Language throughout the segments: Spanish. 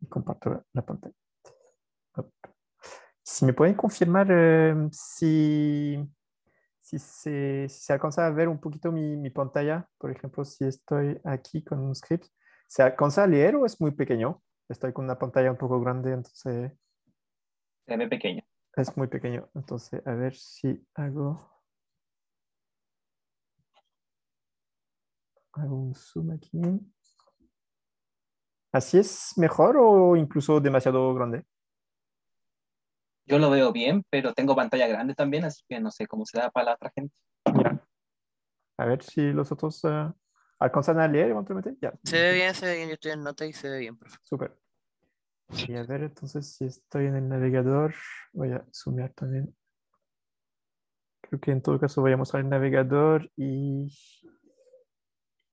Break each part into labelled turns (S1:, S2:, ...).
S1: y comparto la pantalla. Si me pueden confirmar eh, si, si, se, se, alcanza a ver un poquito mi, pantalla, por ejemplo, si estoy aquí con un script, ¿se alcanza a leer o es muy pequeño? Estoy con una pantalla un poco grande, entonces... pequeño. Es muy pequeño, entonces a ver si hago... Hago un zoom aquí. ¿Así es mejor o incluso demasiado grande? Yo lo veo bien, pero tengo pantalla grande también, así que no sé cómo se da para la otra gente. A ver si los otros ah, alcanzan a leer eventualmente. Se ve bien, se ve bien. Yo estoy en nota y se ve bien, perfecto. Súper. Y a ver, entonces, si estoy en el navegador, voy a sumar también. Creo que en todo caso voy a mostrar el navegador y,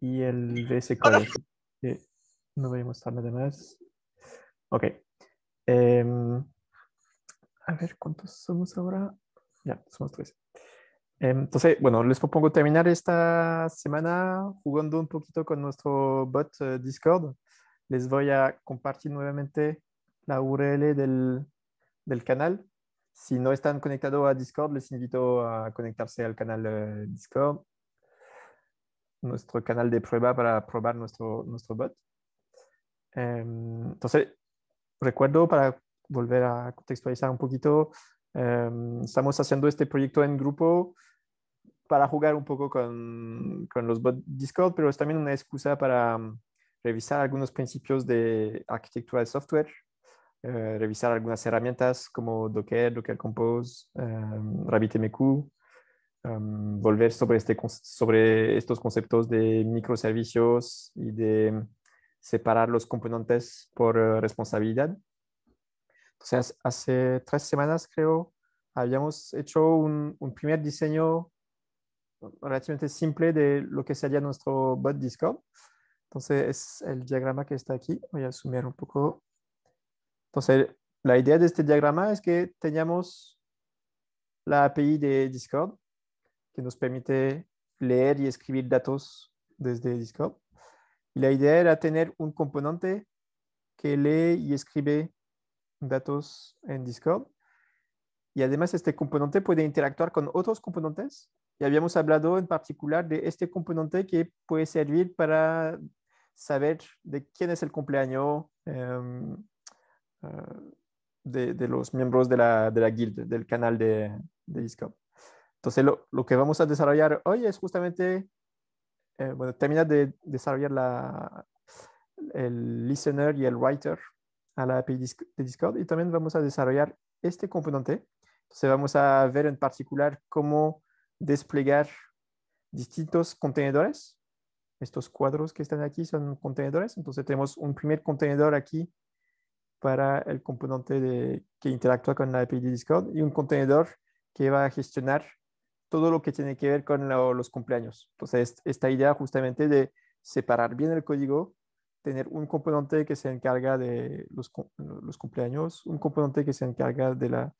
S1: y el de ese Sí. No mostrar nada más. Ok. Em, a ver, ¿cuántos somos ahora? Ya, somos tres. Em, entonces, bueno, les propongo terminar esta semana jugando un poquito con nuestro bot eh, Discord. Les voy a compartir nuevamente la URL del, canal. Si no están conectados a Discord, les invito a conectarse al canal Discord, nuestro canal de prueba para probar nuestro, nuestro bot. Em, entonces, recuerdo para volver a contextualizar un poquito, em, estamos haciendo este proyecto en grupo para jugar un poco con, con los bots Discord, pero es también una excusa para em, revisar algunos principios de arquitectura de software, eh, revisar algunas herramientas como Docker, Docker Compose, RabbitMQ, volver sobre, este, sobre estos conceptos de microservicios y de separar los componentes por eh, responsabilidad. Entonces, hace tres semanas, creo, habíamos hecho un, primer diseño relativamente simple de lo que sería nuestro bot Discord. Entonces, es el diagrama que está aquí. Voy a asumir un poco. Entonces, la idea de este diagrama es que teníamos la API de Discord que nos permite leer y escribir datos desde Discord la idea era tener un componente que lee y escribe datos en Discord. Y además este componente puede interactuar con otros componentes. Y habíamos hablado en particular de este componente que puede servir para saber de quién es el cumpleaños em, eh, de, los miembros de la, guild, del canal de, Discord. Entonces lo, lo, que vamos a desarrollar hoy es justamente eh, bueno, termina de desarrollar la, el listener y el writer a la API de Discord y también vamos a desarrollar este componente. Entonces vamos a ver en particular cómo desplegar distintos contenedores. Estos cuadros que están aquí son contenedores. Entonces tenemos un primer contenedor aquí para el componente de, que interactúa con la API de Discord y un contenedor que va a gestionar todo lo que tiene que ver con los cumpleaños. Entonces, esta idea justamente de separar bien el código, tener un componente que se encarga de los, cumpleaños, un componente que se encarga de la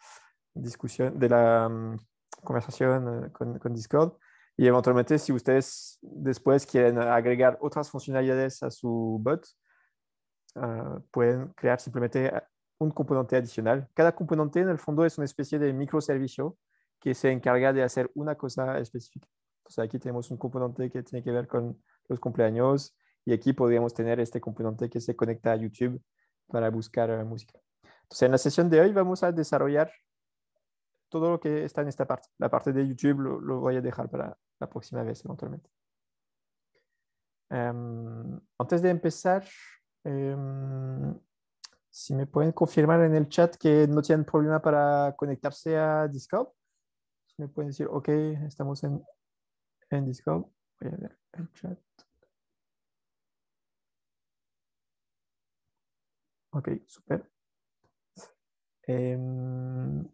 S1: discusión, de la mm, conversación eh, con, Discord. Y eventualmente, si ustedes después quieren agregar otras funcionalidades a su bot, ah, pueden crear simplemente un componente adicional. Cada componente, en el fondo, es una especie de microservicio que se encarga de hacer una cosa específica. Entonces aquí tenemos un componente que tiene que ver con los cumpleaños y aquí podríamos tener este componente que se conecta a YouTube para buscar eh, música. Entonces, en la sesión de hoy vamos a desarrollar todo lo que está en esta parte. La parte de YouTube lo, voy a dejar para la próxima vez eventualmente. Em, antes de empezar, em, si me pueden confirmar en el chat que no tienen problema para conectarse a Discord me pueden decir, ok, estamos en, en Discord. Voy a ver el chat. Ok, super. Em,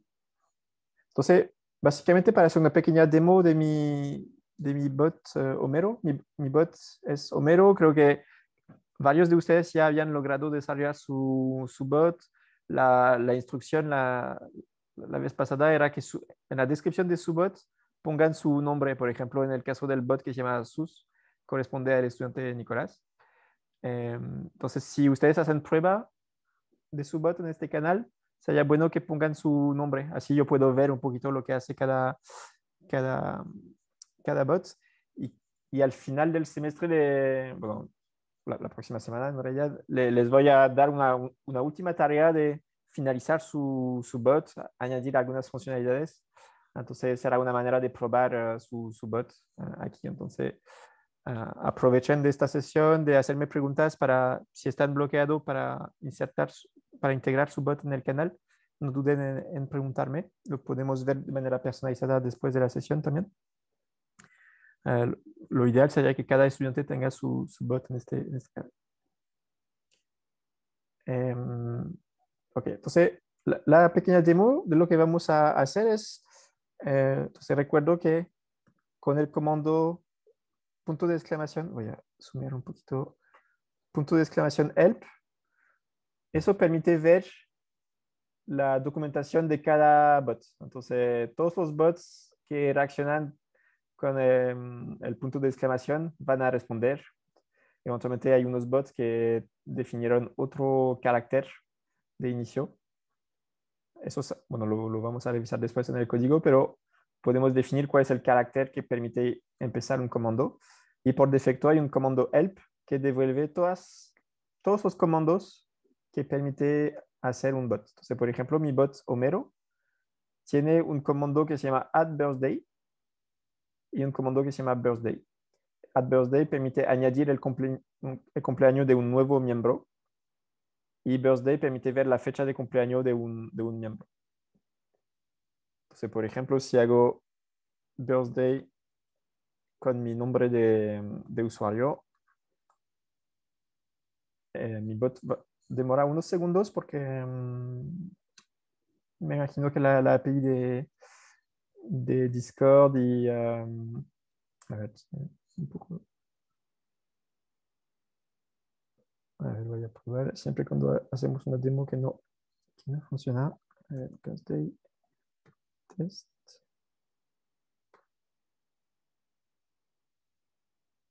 S1: entonces, básicamente para hacer una pequeña demo de mi, de mi bot eh, Homero, mi, bot es Homero, creo que varios de ustedes ya habían logrado desarrollar su, bot, la instrucción, la, la vez pasada era que en la descripción de su bot pongan su nombre, por ejemplo, en el caso del bot que se llama SUS, corresponde al estudiante Nicolás. Em, entonces, si ustedes hacen prueba de su bot en este canal, sería bueno que pongan su nombre, así yo puedo ver un poquito lo que hace cada, cada, cada bot. Y, al final del semestre, de la, próxima semana les voy a dar una, una última tarea de finalizar su, su bot, añadir algunas funcionalidades. Entonces será una manera de probar eh, su, su, bot eh, aquí. Entonces eh, aprovechen de esta sesión de hacerme preguntas para si están bloqueados para insertar, para integrar su bot en el canal. No duden en, preguntarme. Lo podemos ver de manera personalizada después de la sesión también. lo ideal sería que cada estudiante tenga su, su bot en este, en este em, Ok, entonces la, pequeña demo de lo que vamos a hacer es, eh, entonces recuerdo que con el comando punto de exclamación, voy a sumar un poquito, punto de exclamación help, eso permite ver la documentación de cada bot. Entonces, todos los bots que reaccionan con em, el punto de exclamación van a responder. Eventualmente hay unos bots que definieron otro carácter de inicio. Eso, bueno, lo, vamos a revisar después en el código, pero podemos definir cuál es el carácter que permite empezar un comando. Y por defecto hay un comando help que devuelve todos los comandos que permite hacer un bot. Entonces, por ejemplo, mi bot Homero tiene un comando que se llama add birthday y un comando que se llama birthday. Add birthday permite añadir el, el cumpleaños de un nuevo miembro y birthday permite ver la fecha de cumpleaños de un, de un miembro. Entonces, por ejemplo, si hago birthday con mi nombre de, usuario, eh, mi bot demora unos segundos porque mm, me imagino que la, API de, de, Discord y... Ah, a ver, un poco A ver, voy a probar. Siempre cuando hacemos una demo que no, funciona, test.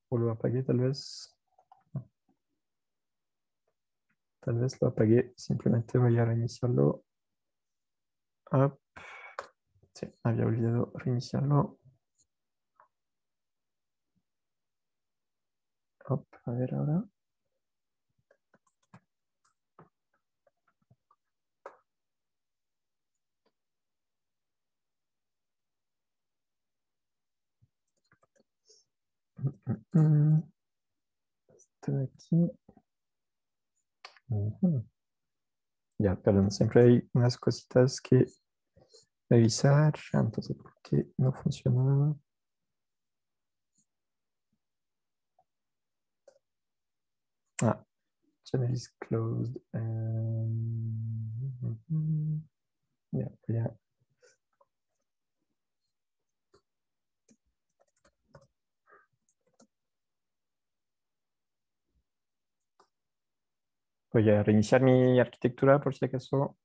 S1: O lo apagué tal vez. Tal vez lo apagué. Simplemente voy a reiniciarlo. Up. Sí, había olvidado reiniciarlo. Up, a ver ahora. Aqui. pardon Ya, perdón, cositas que revisar. de no funcionaba? Ah, channel is closed. Um, yeah, yeah. Voy pues, a reiniciar mi arquitectura por si acaso.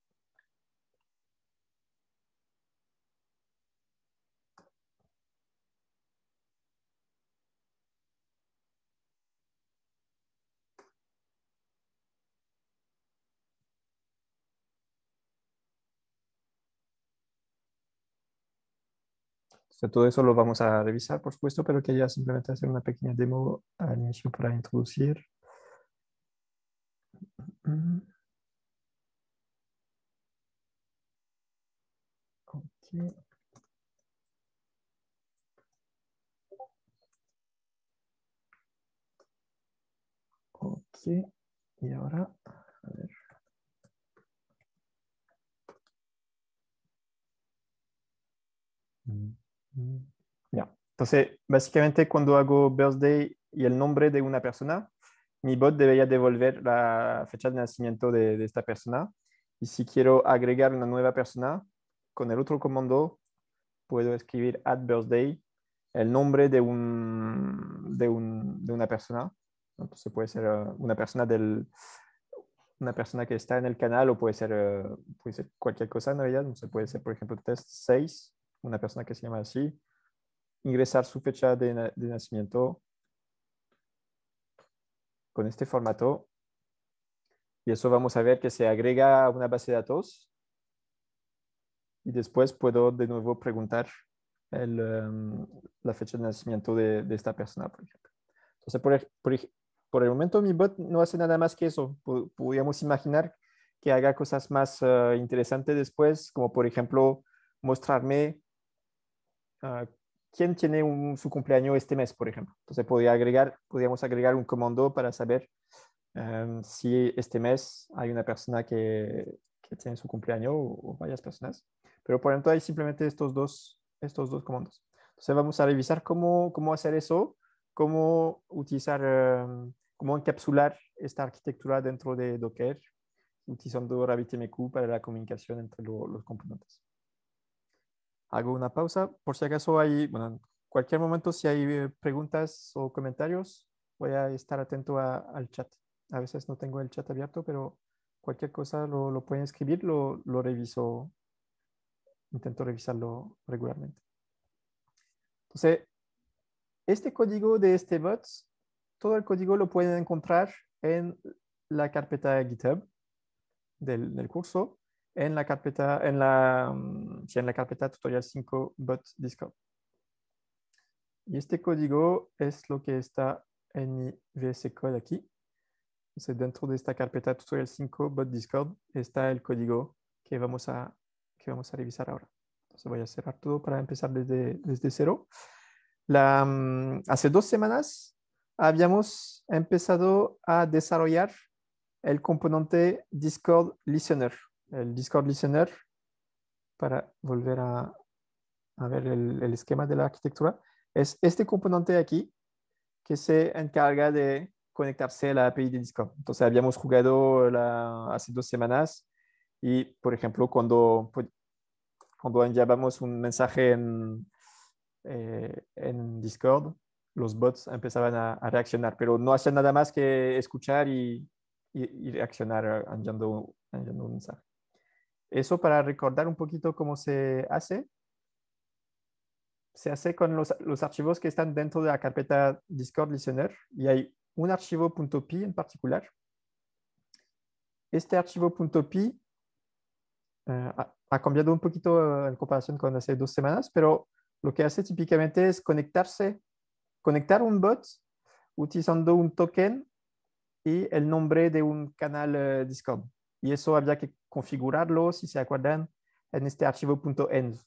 S1: todo eso lo vamos a revisar, por supuesto, pero quería simplemente hacer una pequeña demo al inicio para introducir. Okay. Ok. Y ahora, a Ya. Entonces, básicamente cuando hago birthday y el nombre de una persona, mi bot debería devolver la fecha de nacimiento de, esta persona. Y si quiero agregar una nueva persona, con el otro comando puedo escribir at birthday el nombre de, un, de, un, de, una persona. Entonces puede ser eh, una persona del una persona que está en el canal o puede ser, eh, puede ser cualquier cosa en realidad. Entonces puede ser, por ejemplo, test 6, una persona que se llama así, ingresar su fecha de nacimiento con este formato. Y eso vamos a ver que se agrega a una base de datos. Y después puedo de nuevo preguntar el, em, la fecha de nacimiento de, esta persona, por ejemplo. Entonces, por, por, el momento mi bot no hace nada más que eso. Podríamos imaginar que haga cosas más eh, interesantes después, como por ejemplo mostrarme ah, quién tiene su cumpleaños este mes, por ejemplo. Entonces podía agregar, podríamos agregar un comando para saber em, si este mes hay una persona que, tiene su cumpleaños o, varias personas. Pero por entonces hay simplemente estos dos, estos dos comandos. Entonces vamos a revisar cómo, cómo hacer eso, cómo utilizar, em, encapsular esta arquitectura dentro de Docker utilizando RabbitMQ para la comunicación entre los componentes hago una pausa. Por si acaso hay, bueno, en cualquier momento si hay eh, preguntas o comentarios, voy a estar atento al chat. A veces no tengo el chat abierto, pero cualquier cosa lo, lo pueden escribir, lo, lo reviso, intento revisarlo regularmente. Entonces, este código de este bot, todo el código lo pueden encontrar en la carpeta de GitHub del, del curso en la carpeta, en la, mm, en la carpeta tutorial 5 bot Discord. Y este código es lo que está en mi VS Code aquí. dentro de esta carpeta tutorial 5 bot Discord está el código que vamos a, que vamos a revisar ahora. voy a cerrar todo para empezar desde, desde cero. La, mm, hace dos semanas habíamos empezado a desarrollar el componente Discord Listener el Discord Listener para volver a, ver el, esquema de la arquitectura, es este componente aquí que se encarga de conectarse a la API de Discord. Entonces, habíamos jugado hace dos semanas y, por ejemplo, cuando, pues, cuando enviábamos un mensaje en, eh, Discord, los bots empezaban a, reaccionar, pero no hacían nada más que escuchar y, reaccionar enviando un mensaje. Eso para recordar un poquito cómo se hace. Se hace con los, archivos que están dentro de la carpeta Discord Listener y hay un archivo .py en particular. Este archivo .py eh, ha, cambiado un poquito eh, en comparación con hace dos semanas, pero lo que hace típicamente es conectarse, conectar un bot utilizando un token y el nombre de un canal eh, Discord y eso había que configurarlo, si se acuerdan, en este archivo .env.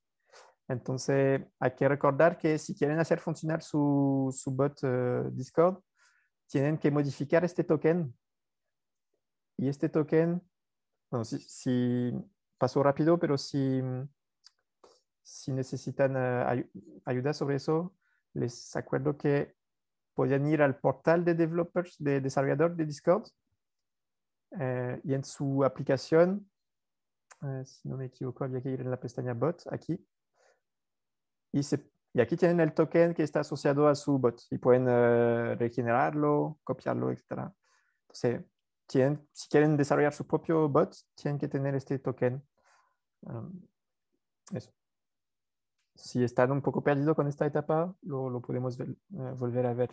S1: Entonces, hay que recordar que si quieren hacer funcionar su, su bot eh, Discord, tienen que modificar este token. Y este token, no, si, si paso rápido, pero si, si necesitan eh, ayuda sobre eso, les acuerdo que podían ir al portal de developers, de desarrollador de Discord eh, y en su aplicación, eh, si no me equivoco, había que ir en la pestaña bot aquí. Y, aquí tienen el token que está asociado a su bot y pueden eh, regenerarlo, copiarlo, etc. Entonces, tienen, si quieren desarrollar su propio bot, tienen que tener este token. Um, si están un poco perdidos con esta etapa, lo, podemos volver a ver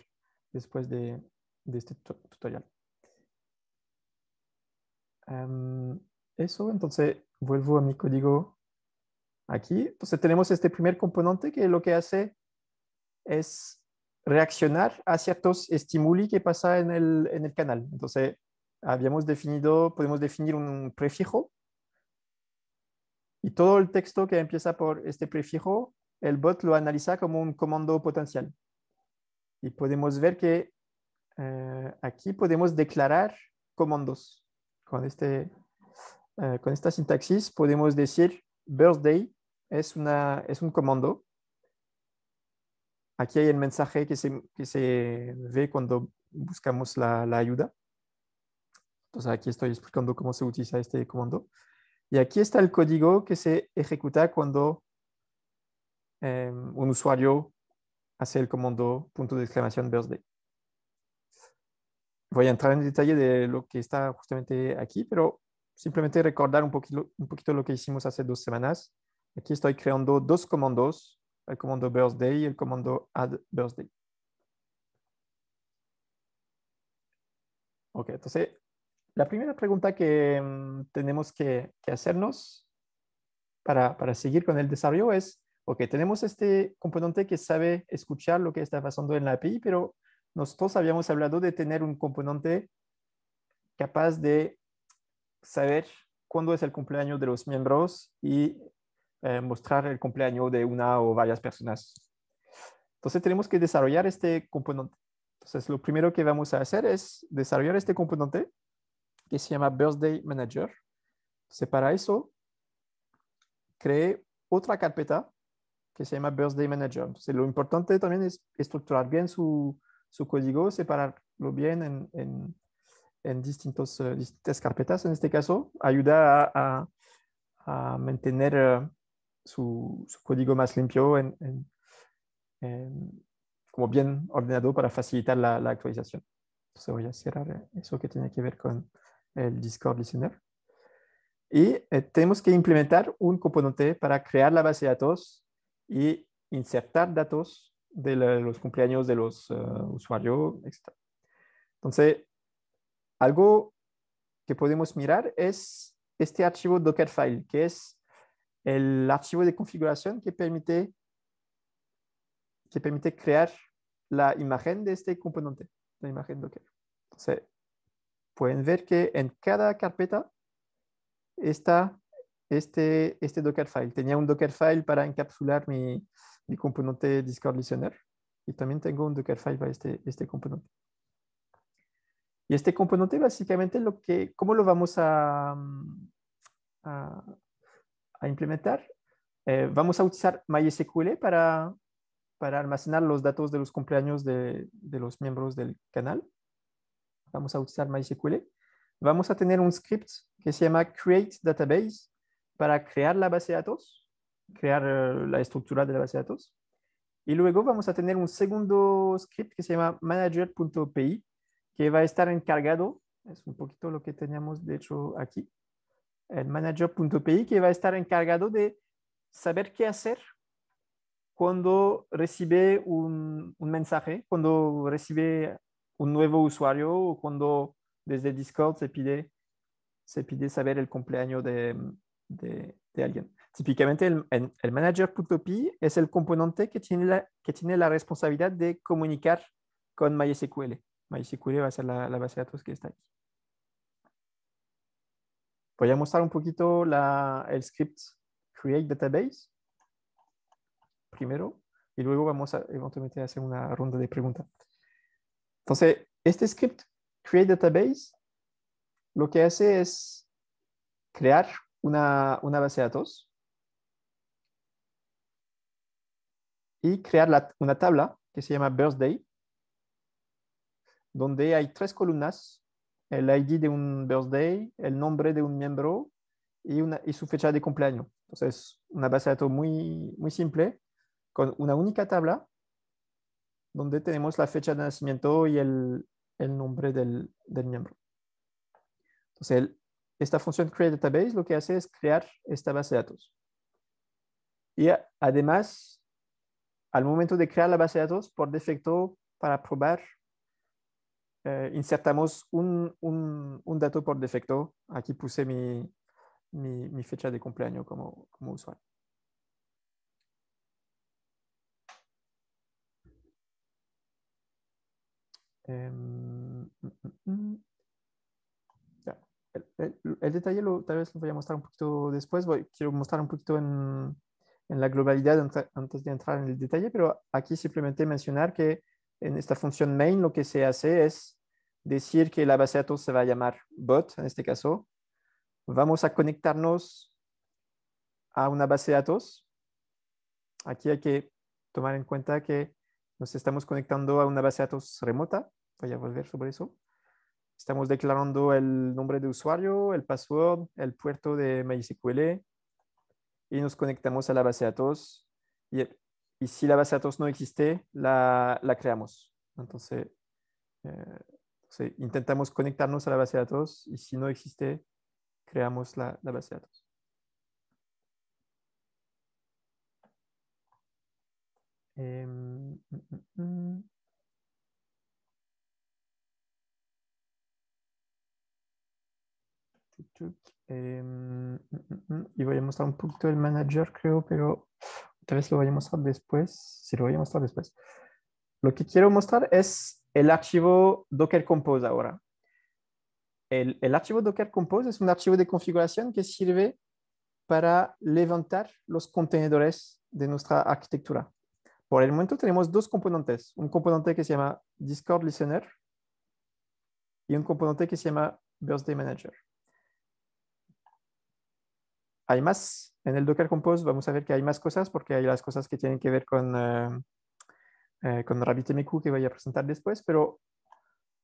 S1: después de este tutorial eso, entonces vuelvo a mi código aquí. Entonces tenemos este primer componente que lo que hace es reaccionar a ciertos estímulos que pasa en el, en el, canal. Entonces habíamos definido, podemos definir un prefijo y todo el texto que empieza por este prefijo, el bot lo analiza como un comando potencial. Y podemos ver que eh, aquí podemos declarar comandos con, este, eh, con esta sintaxis podemos decir birthday es, una, es un comando. Aquí hay el mensaje que se, ve cuando buscamos la, ayuda. Entonces aquí estoy explicando cómo se utiliza este comando. Y aquí está el código que se ejecuta cuando em, un usuario hace el comando punto de exclamación birthday voy a entrar en detalle de lo que está justamente aquí, pero simplemente recordar un poquito, un poquito lo que hicimos hace dos semanas. Aquí estoy creando dos comandos, el comando birthday y el comando add birthday. Ok, entonces la primera pregunta que mm, tenemos que, hacernos para, para, seguir con el desarrollo es, ok, tenemos este componente que sabe escuchar lo que está pasando en la API, pero nosotros habíamos hablado de tener un componente capaz de saber cuándo es el cumpleaños de los miembros y eh, mostrar el cumpleaños de una o varias personas. Entonces tenemos que desarrollar este componente. Entonces lo primero que vamos a hacer es desarrollar este componente que se llama Birthday Manager. Entonces para eso creé otra carpeta que se llama Birthday Manager. Entonces lo importante también es estructurar bien su, su código, separarlo bien en, en, distintos, eh, distintas carpetas. En este caso, ayuda a, mantener eh, su, código más limpio, como bien ordenado para facilitar la, actualización. Entonces voy a cerrar eso que tiene que ver con el Discord Listener. Y eh, tenemos que implementar un componente para crear la base de datos y insertar datos de los cumpleaños de los eh, usuarios, etc. Entonces, algo que podemos mirar es este archivo Dockerfile, que es el archivo de configuración que permite, que permite crear la imagen de este componente, la imagen Docker. Entonces, pueden ver que en cada carpeta está este, este Dockerfile. Tenía un Dockerfile para encapsular mi, mi, componente Discord Listener y también tengo un Dockerfile para este, este componente. Y este componente básicamente lo que, ¿cómo lo vamos a, mm, a, implementar? Eh, vamos a utilizar MySQL para, para almacenar los datos de los cumpleaños de, de los miembros del canal. Vamos a utilizar MySQL. Vamos a tener un script que se llama create database para crear la base de datos, crear eh, la estructura de la base de datos. Y luego vamos a tener un segundo script que se llama manager.py que va a estar encargado, es un poquito lo que teníamos de hecho aquí, el manager.py que va a estar encargado de saber qué hacer cuando recibe un, mensaje, cuando recibe un nuevo usuario o cuando desde Discord se pide, se pide saber el cumpleaños de, de, alguien. Típicamente, el, el, manager.py es el componente que tiene, la, que tiene la responsabilidad de comunicar con MySQL. MySQL va a ser la, base de datos que está aquí. Voy a mostrar un poquito el script create database primero y luego vamos a eventualmente hacer una ronda de preguntas. Entonces, este script create database lo que hace es crear una, base de datos y crear una tabla que se llama birthday, donde hay tres columnas, el ID de un birthday, el nombre de un miembro y, una, y su fecha de cumpleaños. Entonces, una base de datos muy, muy simple, con una única tabla, donde tenemos la fecha de nacimiento y el, nombre del, del miembro. Entonces, el, esta función create database lo que hace es crear esta base de datos. Y además, al momento de crear la base de datos, por defecto, para probar, eh, insertamos un, dato por defecto. Aquí puse mi, fecha de cumpleaños como, usuario. Em, mm, mm, mm el, detalle lo, tal vez lo voy a mostrar un poquito después, voy, quiero mostrar un poquito en, en la globalidad antes de entrar en el detalle, pero aquí simplemente mencionar que en esta función main lo que se hace es decir que la base de datos se va a llamar bot, en este caso. Vamos a conectarnos a una base de datos. Aquí hay que tomar en cuenta que nos estamos conectando a una base de datos remota. Voy a volver sobre eso. Estamos declarando el nombre de usuario, el password, el puerto de MySQL y nos conectamos a la base de datos. Y, si la base de datos no existe, la, creamos. Entonces, eh, intentamos conectarnos a la base de datos y si no existe, creamos la, base de datos. Em, mm, mm, mm. Em, mm, mm, mm. y voy a mostrar un punto del manager, creo, pero tal vez lo voy a mostrar después. lo voy a mostrar después. Lo que quiero mostrar es el archivo Docker Compose ahora. El, el archivo Docker Compose es un archivo de configuración que sirve para levantar los contenedores de nuestra arquitectura. Por el momento tenemos dos componentes, un componente que se llama Discord Listener y un componente que se llama Birthday Manager hay más. En el Docker Compose vamos a ver que hay más cosas porque hay las cosas que tienen que ver con, eh, eh, con RabbitMQ que voy a presentar después, pero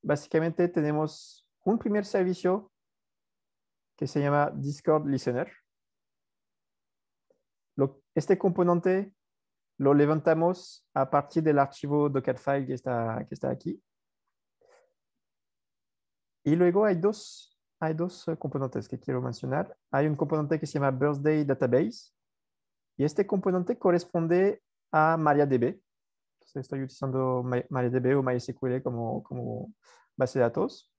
S1: básicamente tenemos un primer servicio que se llama Discord Listener. este componente lo levantamos a partir del archivo Dockerfile que está, que está aquí. Y luego hay dos hay dos eh, componentes que quiero mencionar. Hay un componente que se llama Birthday Database y este componente corresponde a MariaDB. estoy utilizando MariaDB o MySQL como, como base de datos.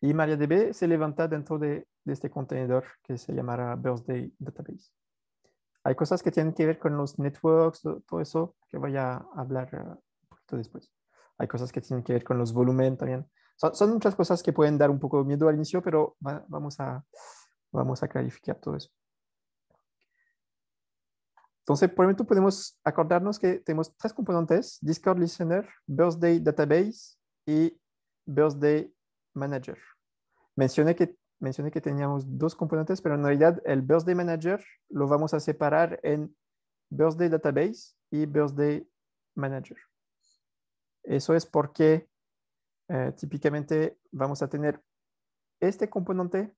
S1: Y MariaDB se levanta dentro de, de este contenedor que se llamará Birthday Database. Hay cosas que tienen que ver con los networks, todo eso que voy a hablar eh, un poquito después. Hay cosas que tienen que ver con los volúmenes también. Son, muchas cosas que pueden dar un poco miedo al inicio, pero vamos, a, vamos a clarificar todo eso. Entonces, por el podemos acordarnos que tenemos tres componentes, Discord Listener, Birthday Database y Birthday Manager. Mencioné que, mencioné que teníamos dos componentes, pero en realidad el Birthday Manager lo vamos a separar en Birthday Database y Birthday Manager. Eso es porque eh, típicamente vamos a tener este componente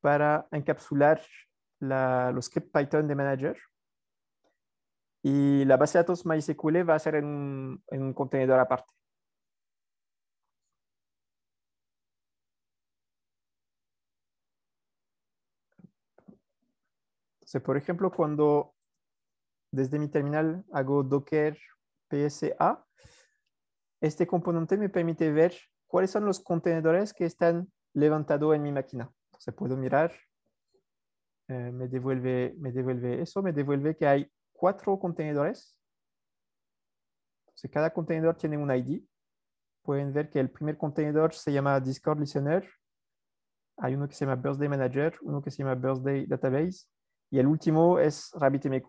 S1: para encapsular los scripts Python de Manager. Y la base de datos MySQL va a ser en, en un contenedor aparte. por ejemplo, cuando desde mi terminal hago docker psa, este componente me permite ver cuáles son los contenedores que están levantados en mi máquina. Entonces puedo mirar, eh, me, devuelve, me devuelve eso, me devuelve que hay cuatro contenedores. Entonces cada contenedor tiene un ID. Pueden ver que el primer contenedor se llama Discord Listener. Hay uno que se llama Birthday Manager, uno que se llama Birthday Database. Y el último es RabbitMQ,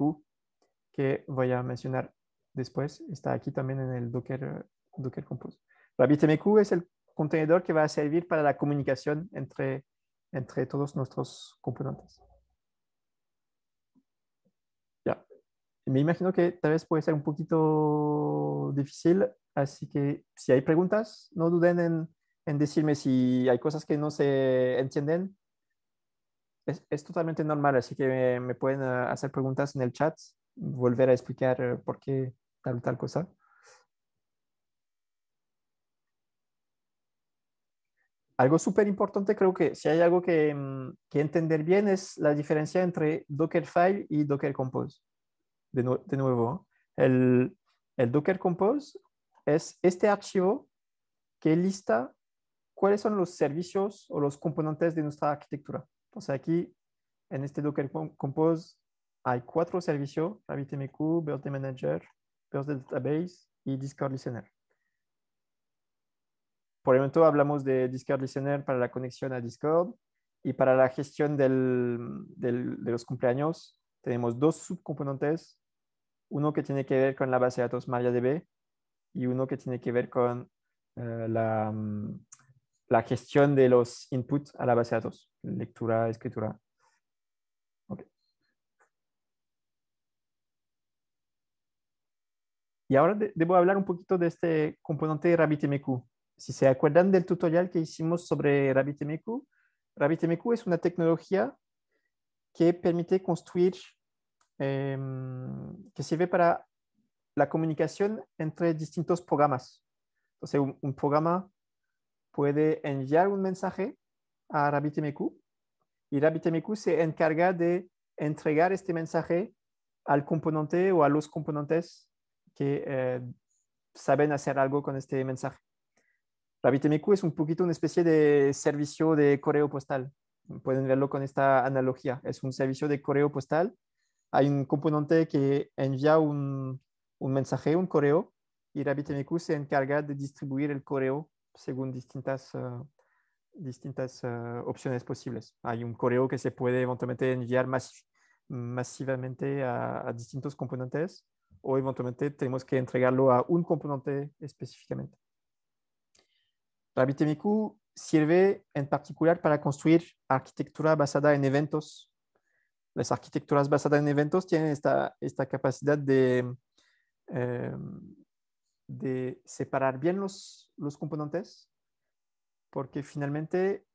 S1: que voy a mencionar después. Está aquí también en el Docker Docker Compose. RabbitMQ es el contenedor que va a servir para la comunicación entre, entre todos nuestros componentes. Ya. Me imagino que tal vez puede ser un poquito difícil, así que si hay preguntas, no duden en, en decirme si hay cosas que no se entienden. Es, totalmente normal, así que me, pueden eh, hacer preguntas en el chat, volver a explicar eh, por qué tal tal cosa. Algo súper importante, creo que si hay algo que, mm, entender bien es la diferencia entre Dockerfile y Docker Compose. De, nuevo, el, Docker Compose es este archivo que lista cuáles son los servicios o los componentes de nuestra arquitectura. Entonces aquí, en este Docker Compose, hay cuatro servicios, RabbitMQ, Birthday Manager, Database y Discord Listener. Por el momento hablamos de Discord Listener para la conexión a Discord y para la gestión de los cumpleaños. Tenemos dos subcomponentes, uno que tiene que ver con la base de datos MariaDB y uno que tiene que ver con eh, mm, la, gestión de los inputs a la base de datos, lectura, escritura. Y ahora debo hablar un poquito de este componente RabbitMQ si se acuerdan del tutorial que hicimos sobre RabbitMQ, RabbitMQ es una tecnología que permite construir, em, que sirve para la comunicación entre distintos programas. Entonces, un, programa puede enviar un mensaje a RabbitMQ y RabbitMQ se encarga de entregar este mensaje al componente o a los componentes que eh, saben hacer algo con este mensaje. RabbitMQ es un poquito una especie de servicio de correo postal. Pueden verlo con esta analogía. Es un servicio de correo postal. Hay un componente que envía un, un mensaje, un correo, y RabbitMQ se encarga de distribuir el correo según distintas, ah, distintas ah, opciones posibles. Hay un correo que se puede eventualmente enviar masivamente a distintos componentes o eventualmente tenemos que entregarlo a un componente específicamente. RabbitMQ sirve en particular para construir arquitectura basada en eventos. Las arquitecturas basadas en eventos tienen esta, esta capacidad de, em, de separar bien los, componentes, porque finalmente,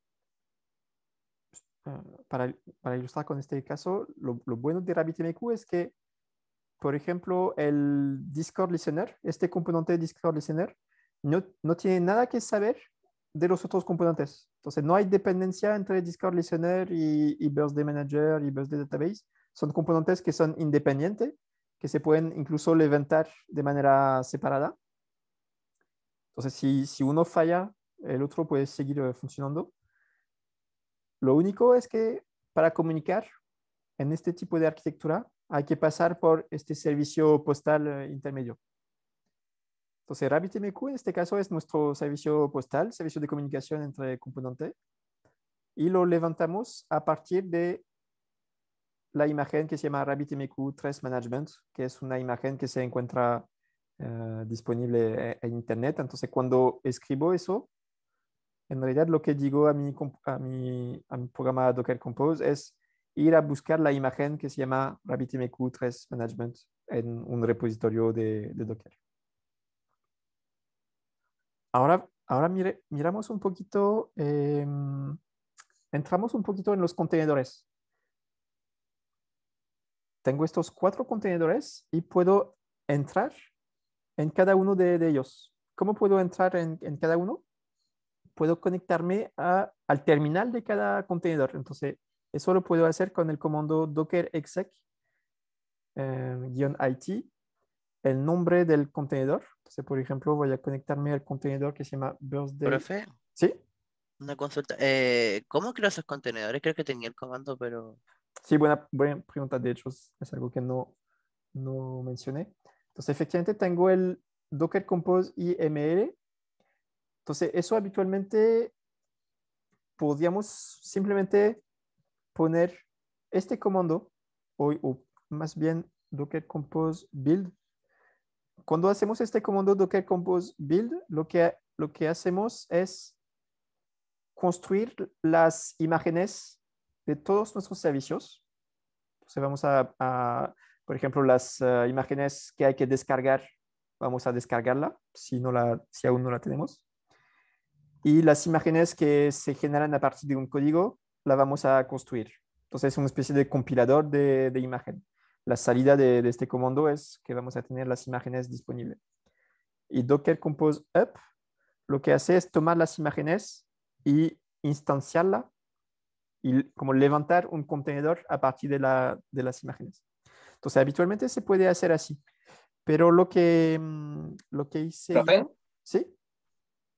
S1: eh, para, ilustrar con este caso, lo, bueno de RabbitMQ es que, por ejemplo, el Discord Listener, este componente de Discord Listener, no, no tiene nada que saber de los otros componentes. Entonces, no hay dependencia entre Discord Listener y, y Manager y de Database. Son componentes que son independientes, que se pueden incluso levantar de manera separada. Entonces, si uno falla, el otro puede seguir eh, funcionando. Lo único es que para comunicar en este tipo de arquitectura hay que pasar por este servicio postal eh, intermedio. Entonces, RabbitMQ en este caso es nuestro servicio postal, servicio de comunicación entre componentes, y lo levantamos a partir de la imagen que se llama RabbitMQ 3 Management, que es una imagen que se encuentra eh, disponible eh, en Internet. Entonces, cuando escribo eso, en realidad lo que digo a mi, programa Docker Compose es ir a buscar la imagen que se llama RabbitMQ 3 Management en un repositorio de Docker. Ahora, mire, miramos un poquito, em, entramos un poquito en los contenedores. Tengo estos cuatro contenedores y puedo entrar en cada uno de, ellos. ¿Cómo puedo entrar en, cada uno? Puedo conectarme al terminal de cada contenedor. Entonces, eso lo puedo hacer con el comando docker exec-it eh, el nombre del contenedor. Entonces, por ejemplo, voy a conectarme al contenedor que se llama Birthday. ¿Sí? Una consulta. Eh, ¿Cómo creo esos contenedores? Creo que tenía el comando, pero... Sí, buena, pregunta. De hecho, es algo que no, mencioné. Entonces, efectivamente, tengo el Docker Compose IML. Entonces, eso habitualmente podríamos simplemente poner este comando, o, o más bien Docker Compose Build, cuando hacemos este comando docker compose build, lo que, lo que hacemos es construir las imágenes de todos nuestros servicios. Entonces vamos a, por ejemplo, las eh, imágenes que hay que descargar, vamos a descargarla si, no la, si aún no la tenemos. Y las imágenes que se generan a partir de un código, la vamos a construir. Entonces es una especie de compilador de, de imagen la salida de, este comando es que vamos a tener las imágenes disponibles. Y Docker Compose Up lo que hace es tomar las imágenes y instanciarla y como levantar un contenedor a partir de, la, las imágenes. Entonces, habitualmente se puede hacer así. Pero lo que, mm, lo que hice... ¿Sí?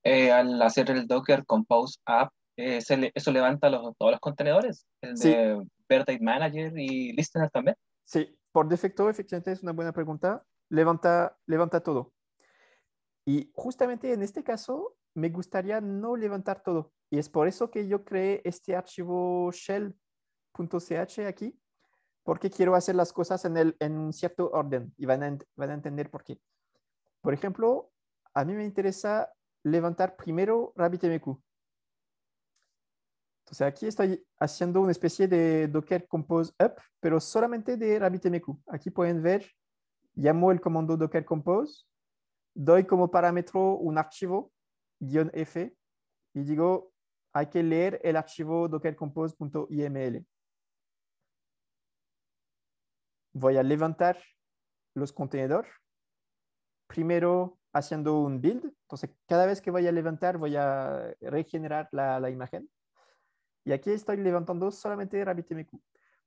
S1: Eh, al hacer el Docker Compose up eh, eso levanta todos los contenedores, el de Vertex Manager y Listener también. Sí, por defecto, efectivamente, es una buena pregunta. Levanta, levanta todo. Y justamente en este caso, me gustaría no levantar todo. Y es por eso que yo creé este archivo shell.ch aquí, porque quiero hacer las cosas en, el, en un cierto orden y van van a entender por qué. Por ejemplo, a mí me interesa levantar primero RabbitMQ. Entonces aquí estoy haciendo una especie de Docker Compose Up, pero solamente de RabbitMQ. Aquí pueden ver, llamo el comando Docker Compose, doy como parámetro un archivo, guión F, y digo, hay que leer el archivo docker dockercompose.iml. Voy a levantar los contenedores. Primero haciendo un build. Entonces, cada vez que voy a levantar, voy a regenerar la, la imagen. Y aquí estoy levantando solamente RabbitMQ.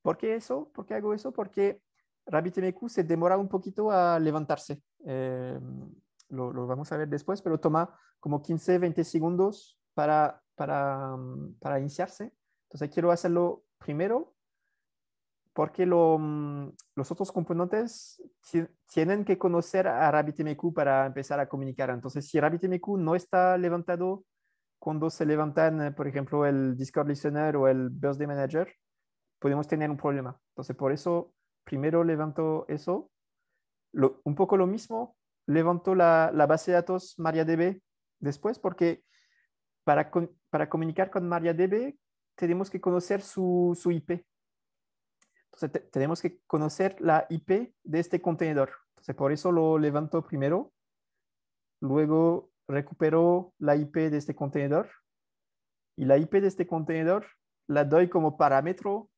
S1: ¿Por qué eso? ¿Por qué hago eso? Porque RabbitMQ se demora un poquito a levantarse. Em, lo, vamos a ver después, pero toma como 15, 20 segundos para, para, mm, para iniciarse. Entonces quiero hacerlo primero porque mm, los otros componentes tienen que conocer a RabbitMQ para empezar a comunicar. Entonces, si RabbitMQ no está levantado cuando se levantan, eh, por ejemplo, el Discord Listener o el Birthday Manager, podemos tener un problema. Entonces, por eso, primero levanto eso. un poco lo mismo, levanto la, base de datos MariaDB después, porque para, para comunicar con MariaDB tenemos que conocer su, su IP. Entonces, tenemos que conocer la IP de este contenedor. Entonces, por eso lo levanto primero. Luego recupero la IP de este contenedor y la IP de este contenedor la doy como parámetro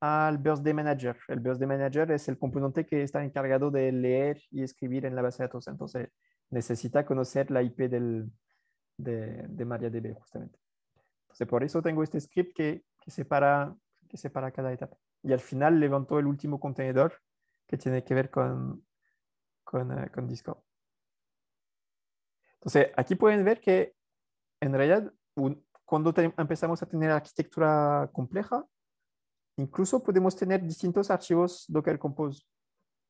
S1: al de manager. El de manager es el componente que está encargado de leer y escribir en la base de datos. Entonces necesita conocer la IP del, de, de, MariaDB justamente. Entonces por eso tengo este script que, separa, que separa cada etapa. Y al final levanto el último contenedor que tiene que ver con, con, eh, con Discord. Entonces, aquí pueden ver que en realidad cuando empezamos a tener arquitectura compleja, incluso podemos tener distintos archivos Docker Compose.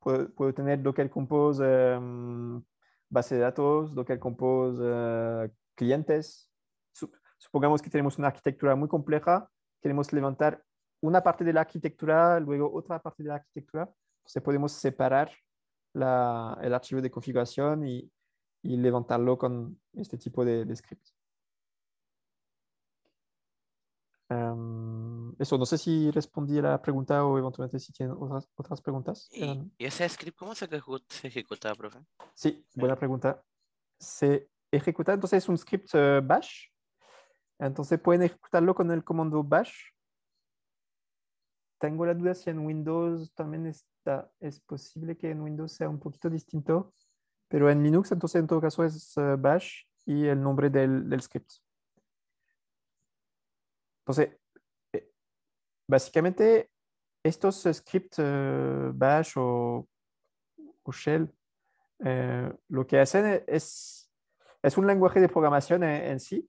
S1: Puedo, tener Docker Compose em, base de datos, Docker Compose eh, clientes. Supongamos que tenemos una arquitectura muy compleja, queremos levantar una parte de la arquitectura, luego otra parte de la arquitectura. Entonces podemos separar el archivo de configuración y y levantarlo con este tipo de, script. Em, eso, no sé si respondí a la pregunta o eventualmente si tienen otras, preguntas. ¿Y, em, ese script cómo se, ejecuta, profe? Sí, buena pregunta. Se ejecuta, entonces es un script eh, bash. Entonces pueden ejecutarlo con el comando bash. Tengo la duda si en Windows también está, es posible que en Windows sea un poquito distinto. Pero en Linux, entonces, en todo caso, es eh, bash y el nombre del, script. Entonces, eh, básicamente, estos scripts eh, bash o, shell, lo que hacen es, es un lenguaje de programación en, sí.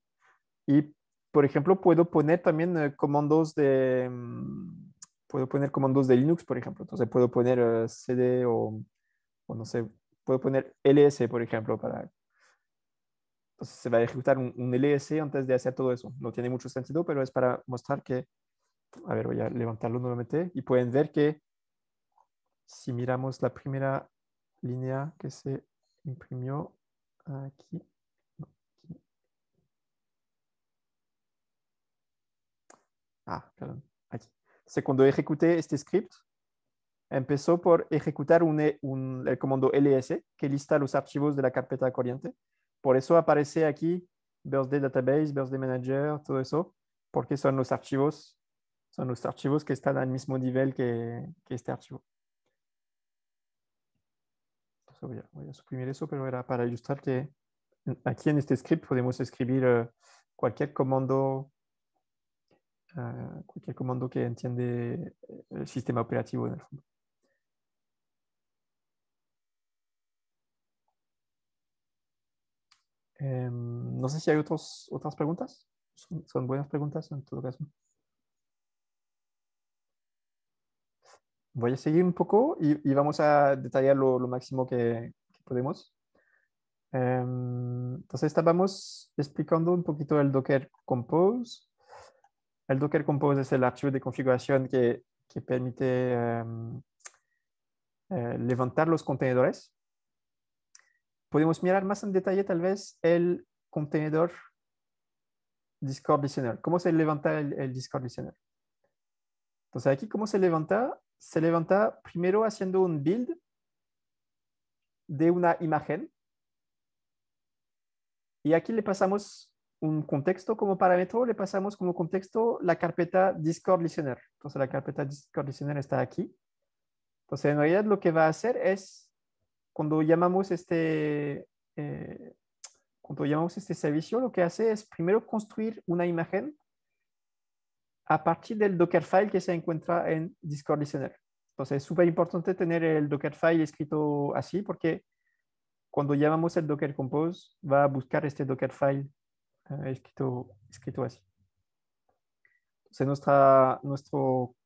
S1: Y, por ejemplo, puedo poner también comandos de... Mm, puedo poner comandos de Linux, por ejemplo. Entonces, puedo poner cd o, o no sé, puedo poner ls, por ejemplo, para... Entonces se va a ejecutar un, ls antes de hacer todo eso. No tiene mucho sentido, pero es para mostrar que... A ver, voy a levantarlo no nuevamente y pueden ver que si miramos la primera línea que se imprimió aquí, Ah, perdón, aquí. cuando ejecuté este script, Empezó por ejecutar e, el comando ls que lista los archivos de la carpeta corriente. Por eso aparece aquí birthday database, birthday manager, todo eso, porque son los archivos, son los archivos que están al mismo nivel que, este archivo. voy, a, suprimir eso, pero era para ilustrar que aquí en este script podemos escribir eh, cualquier comando eh, cualquier comando que entiende eh, el sistema operativo en el fondo. Em, no sé si hay otros, otras preguntas. Son, buenas preguntas en todo caso. Voy a seguir un poco y, vamos a detallar lo, máximo que, podemos. Em, entonces estábamos explicando un poquito el Docker Compose. El Docker Compose es el archivo de configuración que, permite em, eh, levantar los contenedores podemos mirar más en detalle tal vez el contenedor Discord Listener. ¿Cómo se levanta el, Discord Listener? Entonces aquí, ¿cómo se levanta? Se levanta primero haciendo un build de una imagen. Y aquí le pasamos un contexto como parámetro, le pasamos como contexto la carpeta Discord Listener. Entonces la carpeta Discord Listener está aquí. Entonces en realidad lo que va a hacer es cuando llamamos este, eh, cuando llamamos este servicio, lo que hace es primero construir una imagen a partir del Dockerfile que se encuentra en Discord Listener. Entonces, es súper importante tener el Dockerfile escrito así porque cuando llamamos el Docker Compose, va a buscar este Dockerfile eh, escrito, escrito así. Entonces, nuestra, nuestro,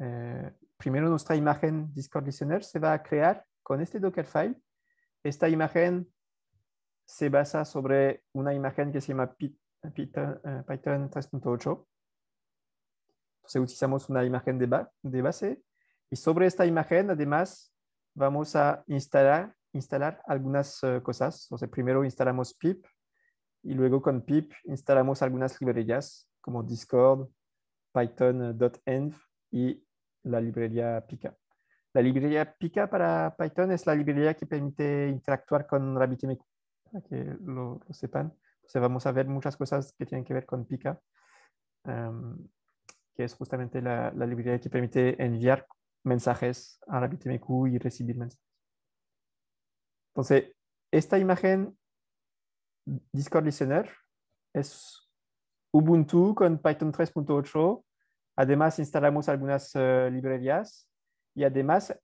S1: eh, primero nuestra imagen Discord Listener se va a crear con este Dockerfile, esta imagen se basa sobre una imagen que se llama eh, eh, Python, 3.8. Entonces utilizamos una imagen de, base y sobre esta imagen además vamos a instalar, instalar algunas eh, cosas. Entonces primero instalamos pip y luego con pip instalamos algunas librerías como Discord, Python.env y la librería Pika. La librería Pika para Python es la librería que permite interactuar con RabbitMQ, para que lo, sepan. Entonces vamos a ver muchas cosas que tienen que ver con Pika, em, que es justamente la, librería que permite enviar mensajes a RabbitMQ y recibir mensajes. Entonces, esta imagen Discord Listener es Ubuntu con Python 3.8. Además, instalamos algunas eh, librerías y además,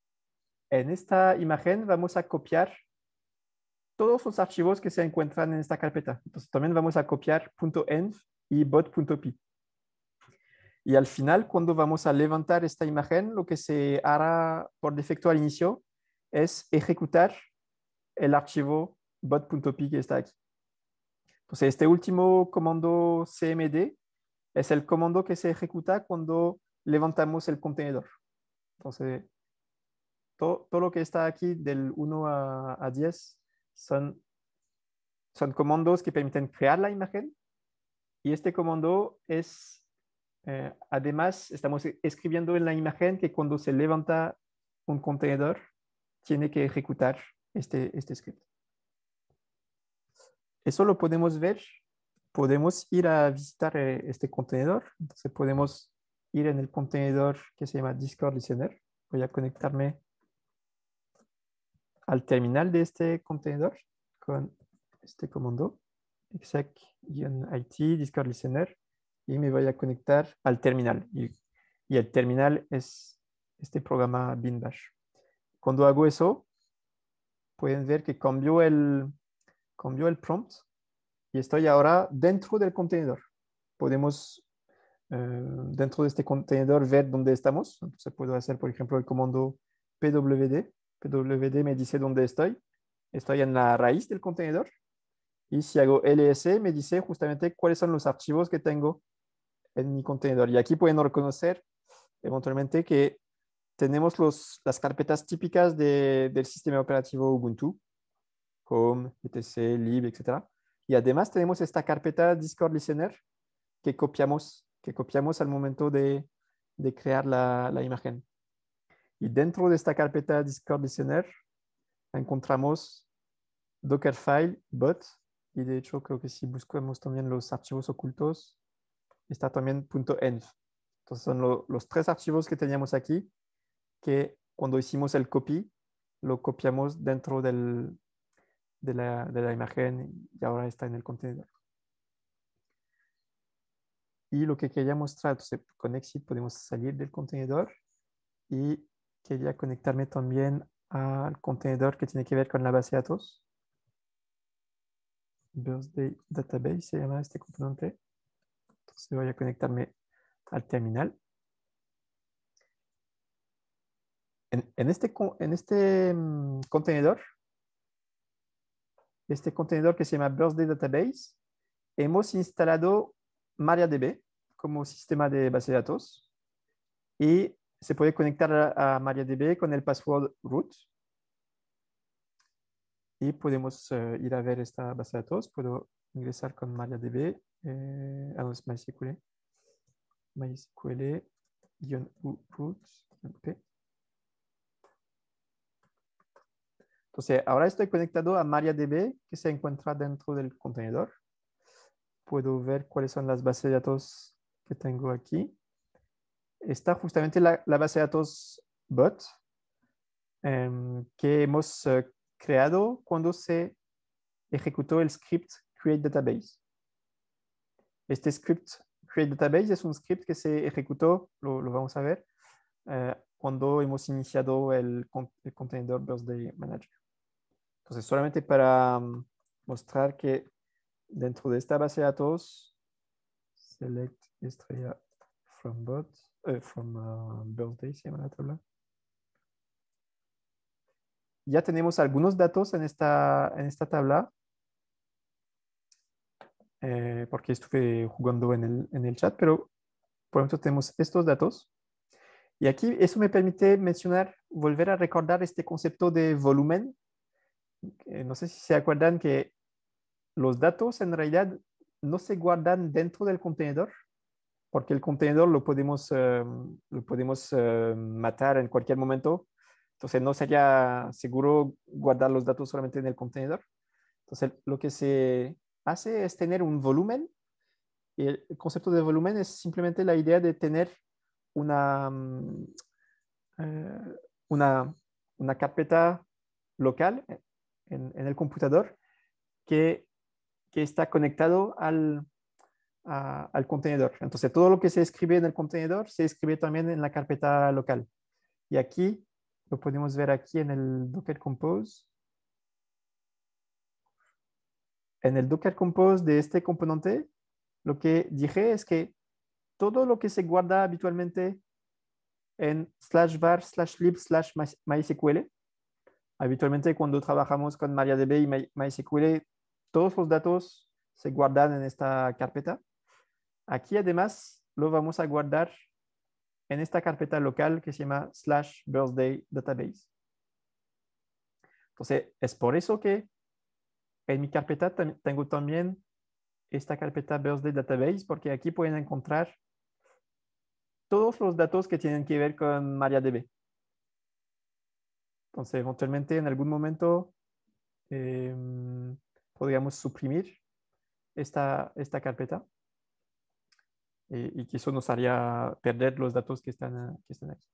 S1: en esta imagen vamos a copiar todos los archivos que se encuentran en esta carpeta. Entonces también vamos a copiar .env y bot.py. Y al final, cuando vamos a levantar esta imagen, lo que se hará por defecto al inicio es ejecutar el archivo bot.py que está aquí. Entonces, este último comando cmd es el comando que se ejecuta cuando levantamos el contenedor. Entonces, todo, lo que está aquí del 1 a, 10 son, son comandos que permiten crear la imagen y este comando es, eh, además, estamos e-, escribiendo en la imagen que cuando se levanta un contenedor, tiene que ejecutar este, este script. Eso lo podemos ver. Podemos ir a visitar eh, este contenedor. Entonces podemos ir en el contenedor que se llama Discord Listener. Voy a conectarme al terminal de este contenedor con este comando exec-it Discord Listener y me voy a conectar al terminal. Y, el terminal es este programa BinBash. Cuando hago eso, pueden ver que cambió el, cambió el prompt y estoy ahora dentro del contenedor. Podemos eh, dentro de este contenedor ver dónde estamos. Se puede hacer, por ejemplo, el comando pwd. pwd me dice dónde estoy. Estoy en la raíz del contenedor. Y si hago ls, me dice justamente cuáles son los archivos que tengo en mi contenedor. Y aquí pueden reconocer eventualmente que tenemos los, las carpetas típicas del sistema operativo Ubuntu, home, etc, lib, etc. Y además tenemos esta carpeta Discord Listener que copiamos que copiamos al momento de, crear la, imagen. Y dentro de esta carpeta Discord Listener encontramos Dockerfile, bot, y de hecho creo que si buscamos también los archivos ocultos, está también .env. Entonces son los tres archivos que teníamos aquí, que cuando hicimos el copy, lo copiamos dentro del, de la imagen y ahora está en el contenedor y lo que quería mostrar, entonces pues, con Exit podemos salir del contenedor y quería conectarme también al contenedor que tiene que ver con la base de datos. Birthday Database se llama este componente. Entonces voy a conectarme al terminal. En, este, en este, este mm, contenedor, este contenedor que se llama Birthday Database, hemos instalado MariaDB como sistema de base de datos y se puede conectar a, MariaDB con el password root. Y podemos eh, ir a ver esta base de datos. Puedo ingresar con MariaDB eh, a MySQL. MySQL-u p Entonces, ahora estoy conectado a MariaDB que se encuentra dentro del contenedor puedo ver cuáles son las bases de datos que tengo aquí. Está justamente la, base de datos bot em, que hemos eh, creado cuando se ejecutó el script create database. Este script create database es un script que se ejecutó, lo, vamos a ver, eh, cuando hemos iniciado el, container contenedor birthday manager. Entonces, solamente para mm, mostrar que dentro de esta base de datos, select estrella from bot, eh, from uh, birthday se llama la tabla. Ya tenemos algunos datos en esta, en esta tabla. Eh, porque estuve jugando en el, chat, pero por ejemplo tenemos estos datos. Y aquí eso me permite mencionar, volver a recordar este concepto de volumen. Eh, no sé si se acuerdan que los datos en realidad no se guardan dentro del contenedor, porque el contenedor lo podemos, eh, lo podemos eh, matar en cualquier momento. Entonces no sería seguro guardar los datos solamente en el contenedor. Entonces lo que se hace es tener un volumen. Y el concepto de volumen es simplemente la idea de tener una, mm, eh, una, una, carpeta local en, en el computador que que está conectado al, al contenedor. Entonces, todo lo que se escribe en el contenedor se escribe también en la carpeta local. Y aquí, lo podemos ver aquí en el Docker Compose. En el Docker Compose de este componente, lo que dije es que todo lo que se guarda habitualmente en slash var slash lib slash mysql, habitualmente cuando trabajamos con MariaDB y MySQL, todos los datos se guardan en esta carpeta. Aquí además lo vamos a guardar en esta carpeta local que se llama slash birthday database. Entonces, es por eso que en mi carpeta tengo también esta carpeta birthday database, porque aquí pueden encontrar todos los datos que tienen que ver con MariaDB. Entonces, eventualmente en algún momento em, podríamos suprimir esta, esta carpeta eh, y que eso nos haría perder los datos que están, ah, aquí.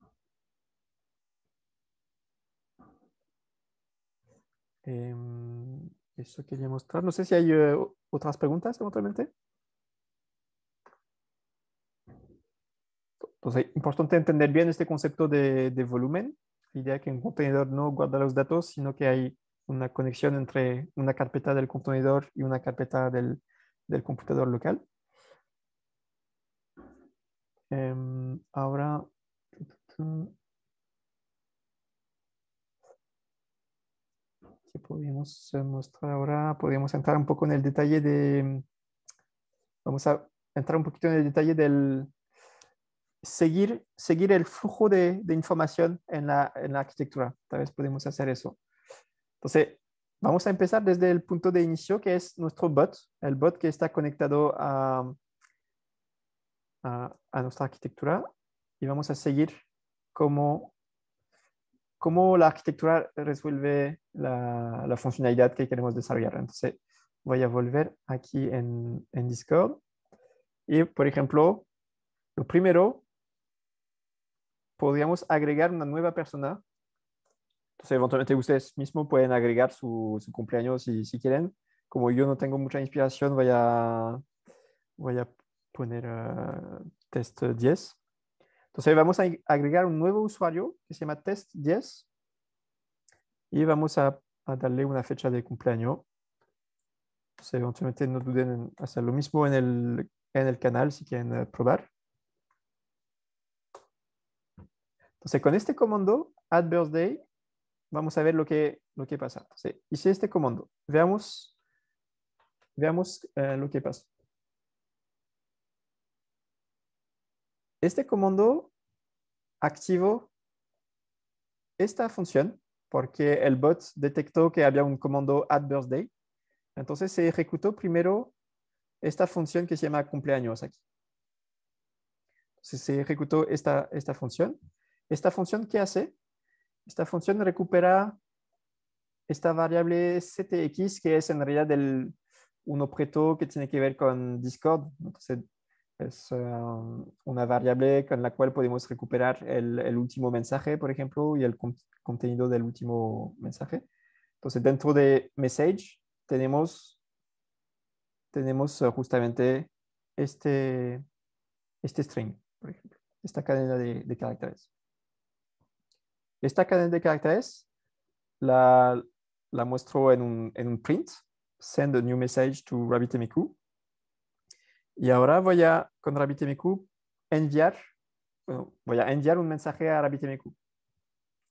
S1: Em, eso quería mostrar. No sé si hay eh, otras preguntas eventualmente. Entonces, es importante entender bien este concepto de, volumen. La idea que un contenedor no guarda los datos, sino que hay una conexión entre una carpeta del contenedor y una carpeta del, computador local. Em, ahora, ¿qué podemos mostrar ahora? Podríamos entrar un poco en el detalle de, vamos a entrar un poquito en el detalle del seguir, seguir el flujo de, información la, en la arquitectura. Tal vez podemos hacer eso. Entonces, vamos a empezar desde el punto de inicio, que es nuestro bot, el bot que está conectado a, nuestra arquitectura. Y vamos a seguir cómo, cómo la arquitectura resuelve la, funcionalidad que queremos desarrollar. Entonces, voy a volver aquí en, en Discord. Y, por ejemplo, lo primero, podríamos agregar una nueva persona entonces, eventualmente ustedes mismos pueden agregar su, cumpleaños si, quieren. Como yo no tengo mucha inspiración, voy a, voy a poner ah, test 10. Entonces, vamos a agregar un nuevo usuario que se llama test 10 y vamos a, darle una fecha de cumpleaños. Entonces, eventualmente no duden en hacer lo mismo en el, canal si quieren eh, probar. Entonces, con este comando, add birthday, vamos a ver lo que, lo que pasa. hice este comando. Veamos, veamos eh, lo que pasa. Este comando activó esta función porque el bot detectó que había un comando at birthday. Entonces se ejecutó primero esta función que se llama cumpleaños aquí. se ejecutó esta, esta función. Esta función, ¿qué hace? Esta función recupera esta variable ctx, que es en realidad un objeto que tiene que ver con Discord. Entonces, es um, una variable con la cual podemos recuperar el, último mensaje, por ejemplo, y el contenido del último mensaje. Entonces, dentro de message tenemos, tenemos uh, justamente este, este string, por ejemplo, esta cadena de caracteres. Esta cadena de caracteres la, la muestro en un, print, send a new message to RabbitMQ. Y ahora voy a, con RabbitMQ, enviar, voy a enviar un mensaje a RabbitMQ.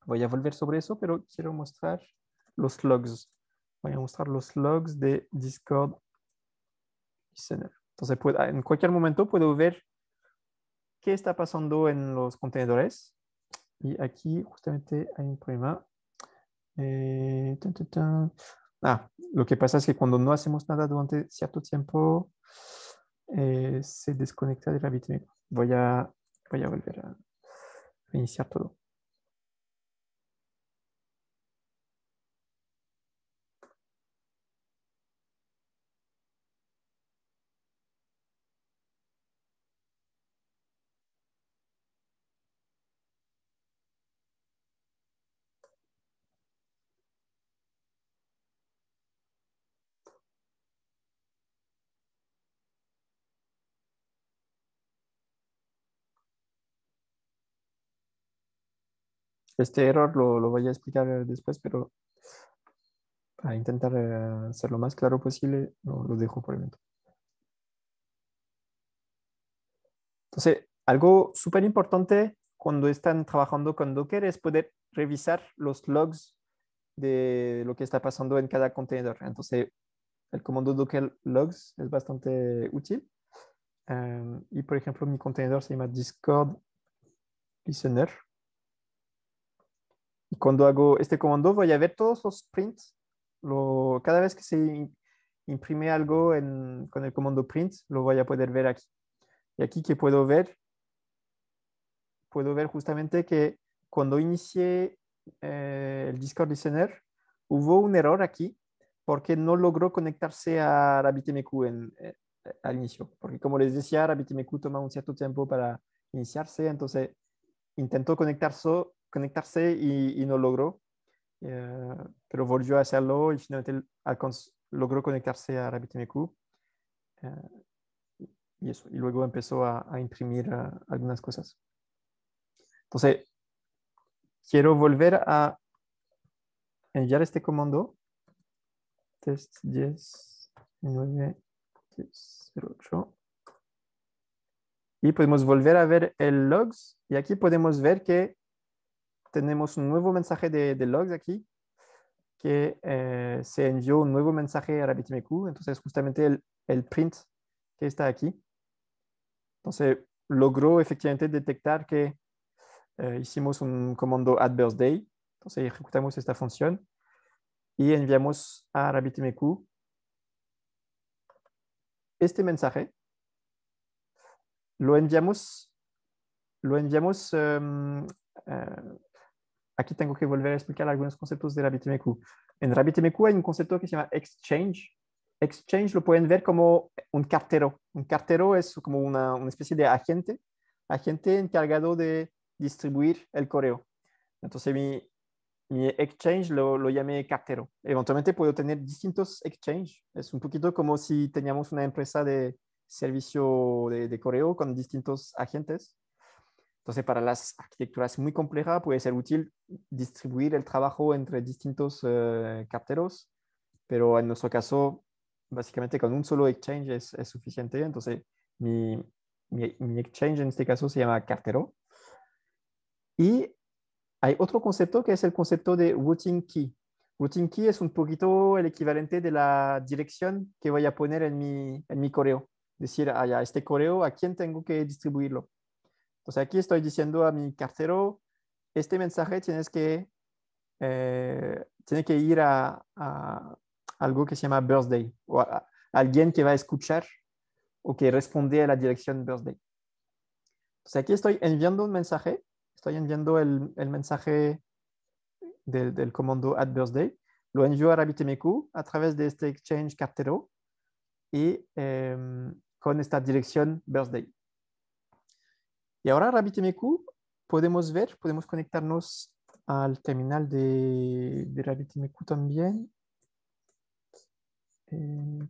S1: Voy a volver sobre eso, pero quiero mostrar los logs. Voy a mostrar los logs de Discord Entonces, en cualquier momento puedo ver qué está pasando en los contenedores y aquí justamente hay un problema. Eh, ah, lo que pasa es que cuando no hacemos nada durante cierto tiempo, eh, se desconecta de la Voy a, voy a volver a reiniciar todo. Este error lo, voy a explicar eh, después, pero para intentar ser eh, lo más claro posible, lo dejo por el momento. Entonces, algo súper importante cuando están trabajando con Docker es poder revisar los logs de lo que está pasando en cada contenedor. Entonces, el comando docker logs es bastante útil. Em, y, por ejemplo, mi contenedor se llama Discord Listener. Y cuando hago este comando voy a ver todos los prints. Lo, cada vez que se imprime algo en, con el comando print, lo voy a poder ver aquí. Y aquí que puedo ver, puedo ver justamente que cuando inicié eh, el Discord Listener, hubo un error aquí porque no logró conectarse a RabbitMQ eh, al inicio. Porque como les decía, RabbitMQ toma un cierto tiempo para iniciarse, entonces intentó conectarse conectarse y, no logró, eh, pero volvió a hacerlo y finalmente logró conectarse a RabbitMQ. Eh, y, eso, y luego empezó a, imprimir eh, algunas cosas. Entonces, quiero volver a enviar este comando. Test 10, Y podemos volver a ver el logs. Y aquí podemos ver que tenemos un nuevo mensaje de, logs aquí que eh, se envió un nuevo mensaje a RabbitMQ. Entonces, justamente el, print que está aquí. Entonces, logró efectivamente detectar que eh, hicimos un comando adverse birthday. Entonces, ejecutamos esta función y enviamos a RabbitMQ este mensaje. Lo enviamos, lo enviamos em, eh, aquí tengo que volver a explicar algunos conceptos de RabbitMQ. En RabbitMQ hay un concepto que se llama Exchange. Exchange lo pueden ver como un cartero. Un cartero es como una, una especie de agente, agente encargado de distribuir el correo. Entonces mi, exchange lo, lo llamé cartero. Eventualmente puedo tener distintos exchange. Es un poquito como si teníamos una empresa de servicio de, de correo con distintos agentes. Entonces, para las arquitecturas muy complejas puede ser útil distribuir el trabajo entre distintos eh, carteros, pero en nuestro caso, básicamente con un solo exchange es, suficiente. Entonces, mi, exchange en este caso se llama cartero. Y hay otro concepto que es el concepto de routing key. Routing key es un poquito el equivalente de la dirección que voy a poner en mi, en mi correo. Decir, ah, a este correo, ¿a quién tengo que distribuirlo? Entonces aquí estoy diciendo a mi cartero, este mensaje tienes que, eh, tiene que ir a, algo que se llama birthday o a, alguien que va a escuchar o que responde a la dirección birthday. Entonces aquí estoy enviando un mensaje, estoy enviando el, el mensaje del, comando at birthday, lo envío a RabbitMQ a través de este exchange cartero y em, con esta dirección birthday. Y ahora RabbitMQ podemos ver, podemos conectarnos al terminal de, RabbitMQ también. Eh,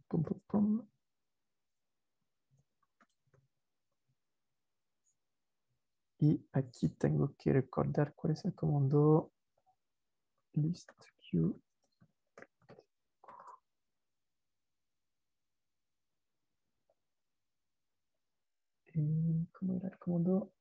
S1: y aquí tengo que recordar cuál es el comando list queue Eh, ¿Cómo era el comando?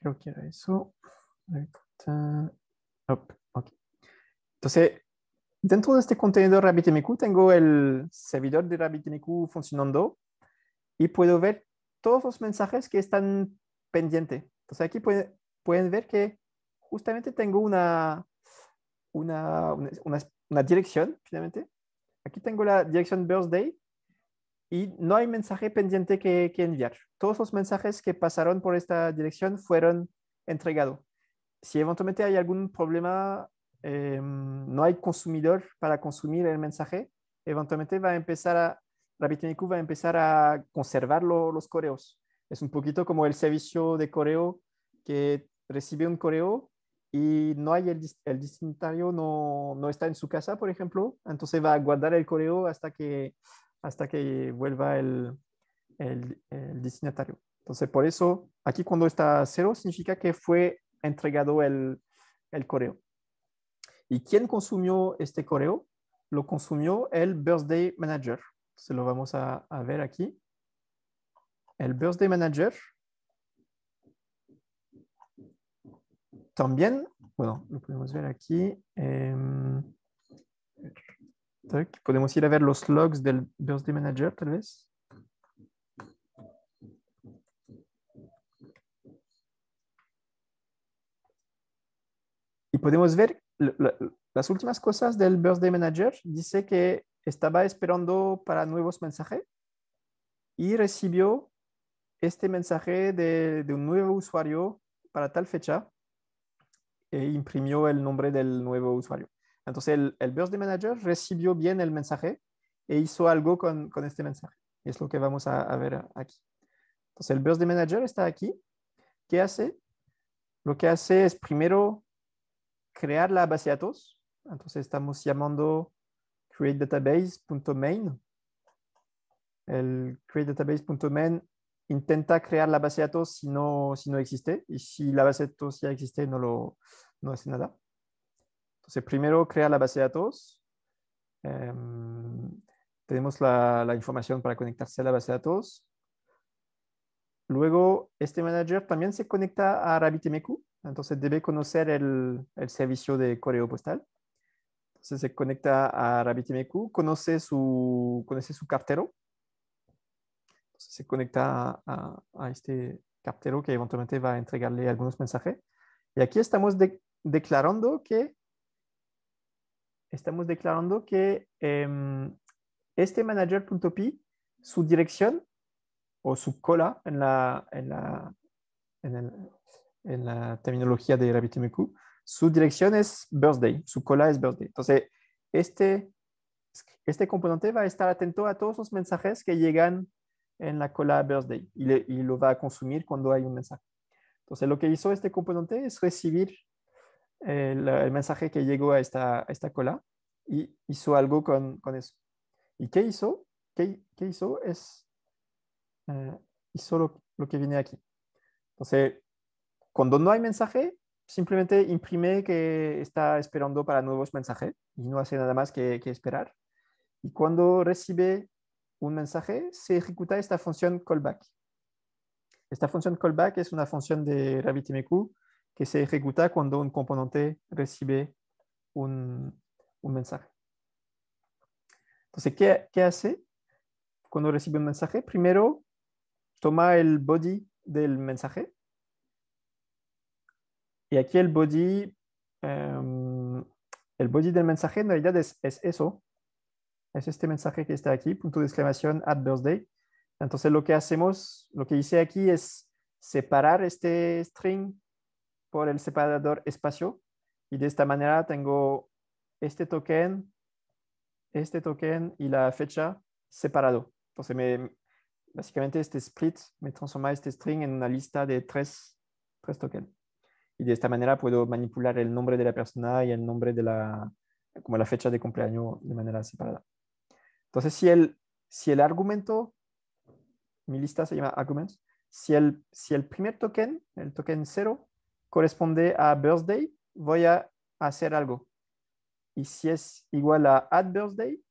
S1: Creo que era eso. Up. Okay. Entonces, dentro de este contenedor RabbitMQ tengo el servidor de RabbitMQ funcionando y puedo ver todos los mensajes que están pendientes. Entonces aquí pueden ver que justamente tengo una, una, una, dirección, finalmente. Aquí tengo la dirección birthday y no hay mensaje pendiente que, que, enviar. Todos los mensajes que pasaron por esta dirección fueron entregados. Si eventualmente hay algún problema Em, no hay consumidor para consumir el mensaje, eventualmente va a empezar a, RabbitMQ va a empezar a conservar los correos. Es un poquito como el servicio de correo que recibe un correo y no hay el, destinatario, no, está en su casa, por ejemplo, entonces va a guardar el correo hasta que, hasta que vuelva el, destinatario. Entonces, por eso, aquí cuando está cero, significa que fue entregado el, el correo. ¿Y quién consumió este correo? Lo consumió el Birthday Manager. Se lo vamos a, ver aquí. El Birthday Manager también, bueno, lo podemos ver aquí. Em, podemos ir a ver los logs del Birthday Manager, tal vez. Y podemos ver las últimas cosas del Birthday Manager dice que estaba esperando para nuevos mensajes y recibió este mensaje de, un nuevo usuario para tal fecha e imprimió el nombre del nuevo usuario. Entonces el, Birthday Manager recibió bien el mensaje e hizo algo con, este mensaje. es lo que vamos a, a, ver aquí. Entonces el Birthday Manager está aquí. ¿Qué hace? Lo que hace es primero crear la base de datos. Entonces estamos llamando createdatabase.main. El createdatabase.main intenta crear la base de datos si no, si no existe. Y si la base de datos ya existe, no, lo, no hace nada. Entonces primero crear la base de datos. Em, tenemos la, la información para conectarse a la base de datos. Luego, este manager también se conecta a RabbitMQ entonces debe conocer el, servicio de correo postal. Entonces se conecta a RabbitMQ, conoce su, su cartero. Entonces se conecta a, este cartero que eventualmente va a entregarle algunos mensajes. Y aquí estamos declarando que estamos declarando que em, este manager.py, su dirección o su cola en la, en la en el, en la terminología de RabbitMQ, su dirección es birthday, su cola es birthday. Entonces, este, este componente va a estar atento a todos los mensajes que llegan en la cola birthday y, lo va a consumir cuando hay un mensaje. Entonces, lo que hizo este componente es recibir eh, el, mensaje que llegó a esta, esta cola y hizo algo con, con eso. ¿Y qué hizo? ¿Qué, qué hizo? Es, eh, hizo lo, lo, que viene aquí. Entonces, cuando no hay mensaje, simplemente imprime que está esperando para nuevos mensajes y no hace nada más que, esperar. Y cuando recibe un mensaje, se ejecuta esta función callback. Esta función callback es una función de RabbitMQ que se ejecuta cuando un componente recibe un, mensaje. Entonces, ¿qué, hace cuando recibe un mensaje? Primero, toma el body del mensaje y aquí el body, em, el body del mensaje en realidad es, eso. Es este mensaje que está aquí, punto de exclamación, at birthday. Entonces lo que hacemos, lo que hice aquí es separar este string por el separador espacio. Y de esta manera tengo este token, este token y la fecha separado. Entonces básicamente este split me transforma este string en una lista de tres, tres tokens y de esta manera puedo manipular el nombre de la persona y el nombre de la, como la fecha de cumpleaños de manera separada. Entonces, si el, si el argumento, mi lista se llama arguments, si el, si el primer token, el token 0, corresponde a birthday, voy a hacer algo. Y si es igual a add birthday,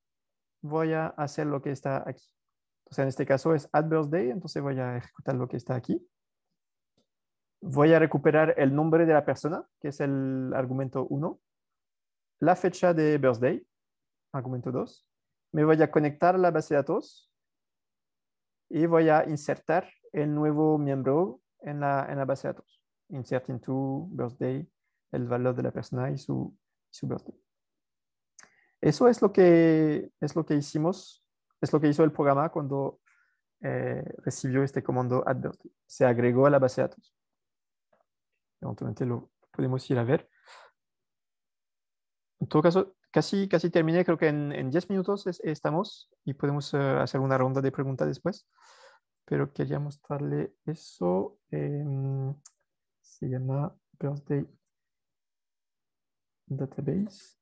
S1: voy a hacer lo que está aquí. Entonces, en este caso es add birthday, entonces voy a ejecutar lo que está aquí. Voy a recuperar el nombre de la persona, que es el argumento 1, la fecha de birthday, argumento 2. Me voy a conectar a la base de datos y voy a insertar el nuevo miembro en la, en la base de datos. Insert into birthday el valor de la persona y su, su birthday. Eso es lo que, es lo que hicimos, es lo que hizo el programa cuando eh, recibió este comando add birthday. Se agregó a la base de datos eventualmente lo podemos ir a ver. En todo caso, casi, casi terminé, creo que en 10 minutos estamos y podemos eh, hacer una ronda de preguntas después. Pero quería mostrarle eso. Em, se llama Birthday Database.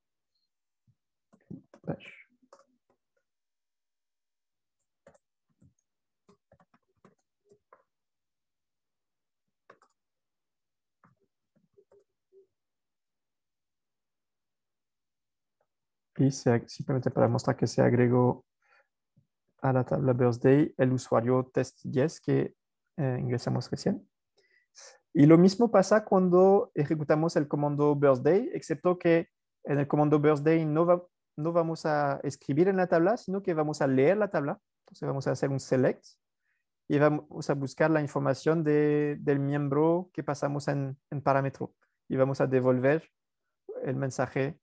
S1: y simplemente para mostrar que se agregó a la tabla birthday el usuario test 10 que eh, ingresamos recién. Y lo mismo pasa cuando ejecutamos el comando birthday, excepto que en el comando birthday no, no vamos a escribir en la tabla, sino que vamos a leer la tabla. Entonces vamos a hacer un select y vamos a buscar la información de, del miembro que pasamos en, en parámetro y vamos a devolver el mensaje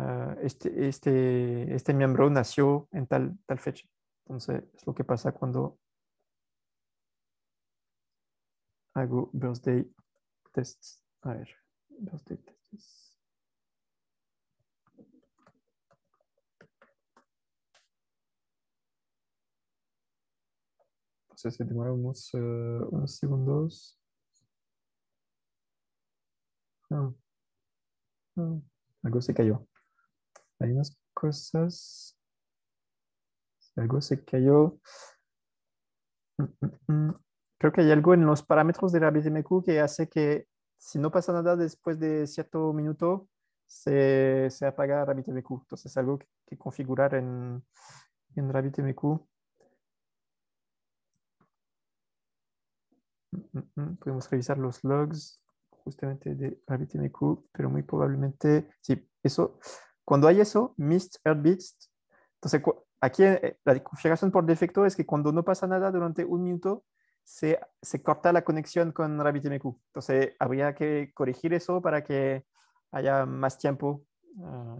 S1: Ah, este, este, este miembro nació en tal, tal fecha. Entonces, es lo que pasa cuando hago birthday tests. A ver, birthday tests. Entonces, se demoramos eh, unos segundos. Ah, ah, algo se cayó. Hay unas cosas. Algo se cayó. Mm, mm, mm. Creo que hay algo en los parámetros de RabbitMQ que hace que si no pasa nada después de cierto minuto, se, apaga RabbitMQ. Entonces, es algo que, configurar en, en RabbitMQ. Podemos revisar los logs justamente de RabbitMQ, pero muy probablemente, sí, eso cuando hay eso, missed heartbeats, entonces aquí eh, eh, la configuración por defecto es que cuando no pasa nada durante un minuto, se, se corta la conexión con RabbitMQ. Entonces habría que corregir eso para que haya más tiempo ah,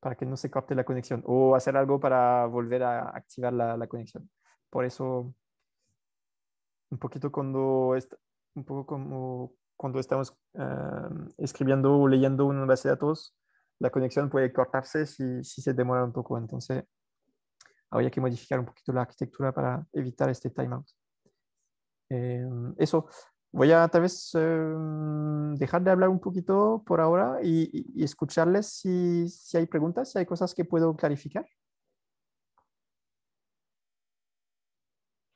S1: para que no se corte la conexión o hacer algo para volver a activar la, la conexión. Por eso, un poquito cuando, un poco como cuando estamos ah, escribiendo o leyendo una base de datos, la conexión puede cortarse si, se demora un poco. Entonces, habría que modificar un poquito la arquitectura para evitar este timeout. Eh, eso, voy a tal vez eh, dejar de hablar un poquito por ahora y, escucharles si, hay preguntas, si hay cosas que puedo clarificar.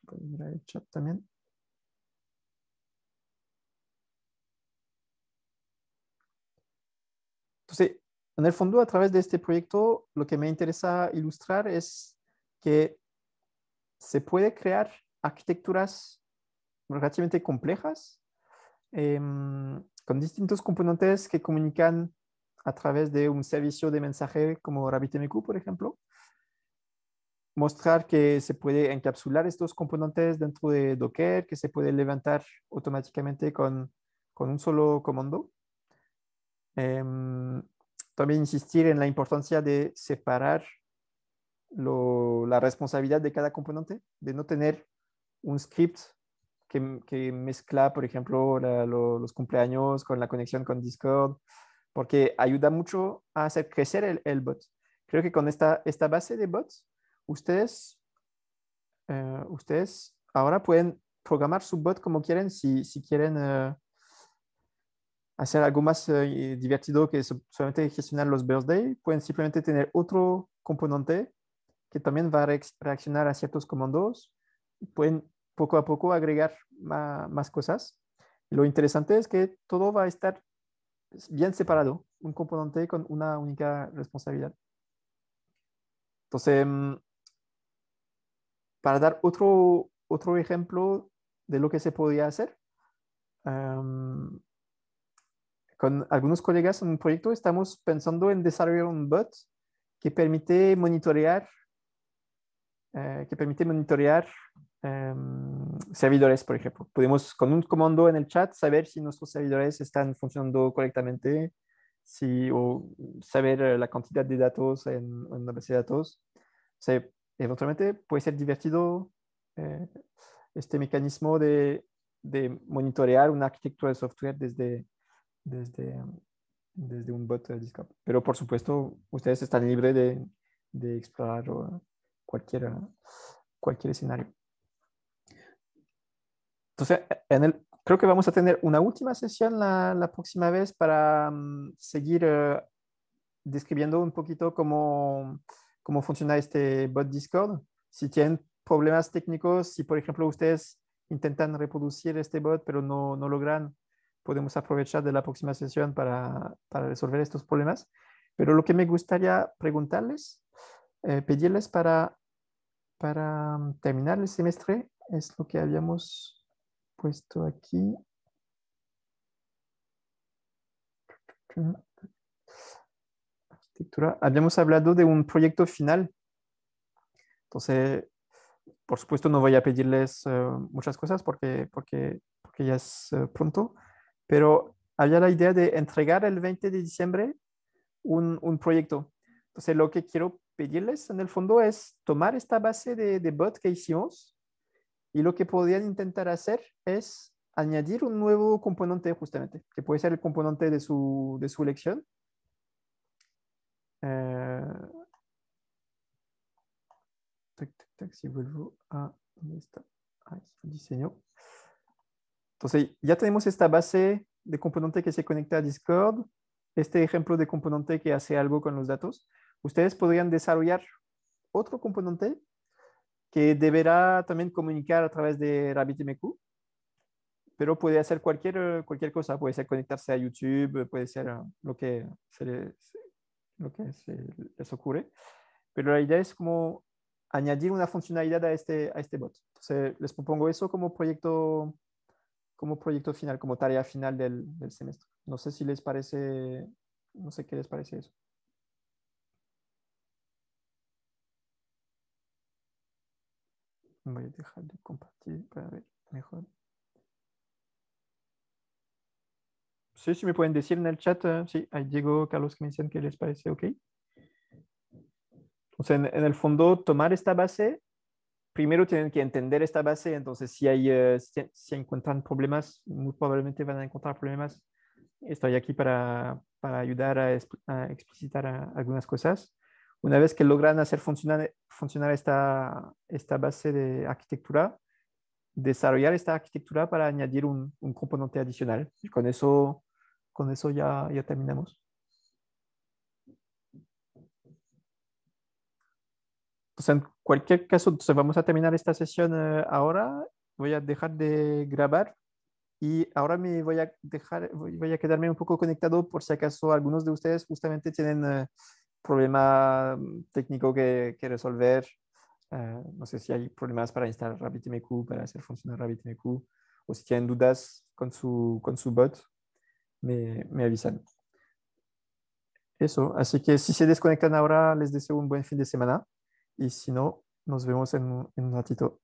S1: Voy a chat también. Entonces, en el fondo, a través de este proyecto, lo que me interesa ilustrar es que se puede crear arquitecturas relativamente complejas em, con distintos componentes que comunican a través de un servicio de mensaje como RabbitMQ, por ejemplo. Mostrar que se puede encapsular estos componentes dentro de Docker, que se puede levantar automáticamente con, con un solo comando. Em, también insistir en la importancia de separar la responsabilidad de cada componente, de no tener un script que, que mezcla, por ejemplo, los cumpleaños con la conexión con Discord, porque ayuda mucho a hacer crecer el, el bot. Creo que con esta, esta base de bots, ustedes, eh, ustedes ahora pueden programar su bot como quieren, si, quieren... Eh, hacer algo más eh, divertido que solamente gestionar los birthday, pueden simplemente tener otro componente que también va a reaccionar a ciertos comandos. Pueden poco a poco agregar más, cosas. Lo interesante es que todo va a estar pues, bien separado, un componente con una única responsabilidad. Entonces, mm, para dar otro, otro ejemplo de lo que se podía hacer, em, con algunos colegas en un proyecto estamos pensando en desarrollar un bot que permite monitorear, eh, que permite monitorear em, servidores, por ejemplo. Podemos con un comando en el chat saber si nuestros servidores están funcionando correctamente, si, o saber eh, la cantidad de datos en, en base de datos. eventualmente puede ser divertido eh, este mecanismo de monitorear una arquitectura de software desde, desde, este, desde un bot de Discord Pero por supuesto, ustedes están libres de, de explorar cualquier, cualquier escenario. Entonces, e, en creo que vamos a tener una última sesión la, próxima vez para mm, seguir eh, describiendo un poquito cómo, cómo funciona este bot Discord. Si tienen problemas técnicos, si por ejemplo ustedes intentan reproducir este bot pero no, no logran podemos aprovechar de la próxima sesión para, para resolver estos problemas. Pero lo que me gustaría preguntarles, eh, pedirles para, para mm, terminar el semestre, es lo que habíamos puesto aquí. Habíamos hablado de un proyecto final. Entonces, por supuesto, no voy a pedirles eh, muchas cosas porque, porque, porque ya es eh, pronto pero había la idea de entregar el 20 de diciembre un, un proyecto. Entonces, lo que quiero pedirles en el fondo es tomar esta base de, de bot que hicimos y lo que podrían intentar hacer es añadir un nuevo componente justamente, que puede ser el componente de su, de su elección. Eh, si vuelvo a... diseño. Entonces, ya tenemos esta base de componente que se conecta a Discord, este ejemplo de componente que hace algo con los datos. Ustedes podrían desarrollar otro componente que deberá también comunicar a través de RabbitMQ, pero puede hacer cualquier, cualquier cosa, puede ser conectarse a YouTube, puede ser lo que se les, lo que ocurre, pero la idea es como añadir una funcionalidad a este, a este bot. Entonces, les propongo eso como proyecto como proyecto final, como tarea final del, semestre. No sé si les parece, no sé qué les parece eso. Voy a dejar de compartir para ver mejor. Sí, sí, me pueden decir en el chat. Eh, sí, ahí llegó Carlos que me dicen que les parece ok. O sea, en, el fondo, tomar esta base primero tienen que entender esta base, entonces si, hay, eh, encuentran problemas, muy probablemente van a encontrar problemas. Estoy aquí para, para ayudar a, explicitar algunas cosas. Una vez que logran hacer funcionar, funcionar esta, esta base de arquitectura, desarrollar esta arquitectura para añadir un, un componente adicional. Y con eso, con eso ya, ya terminamos. en cualquier caso, vamos a terminar esta sesión eh, ahora. Voy a dejar de grabar y ahora me voy a dejar, voy a quedarme un poco conectado por si acaso algunos de ustedes justamente tienen eh, problema mm, técnico que, resolver. Eh, no sé si hay problemas para instalar RabbitMQ, para hacer funcionar RabbitMQ, o si tienen dudas con su, con su bot, me, me avisan. Eso, así que si se desconectan ahora, les deseo un buen fin de semana. Y si no, nos vemos en, un ratito.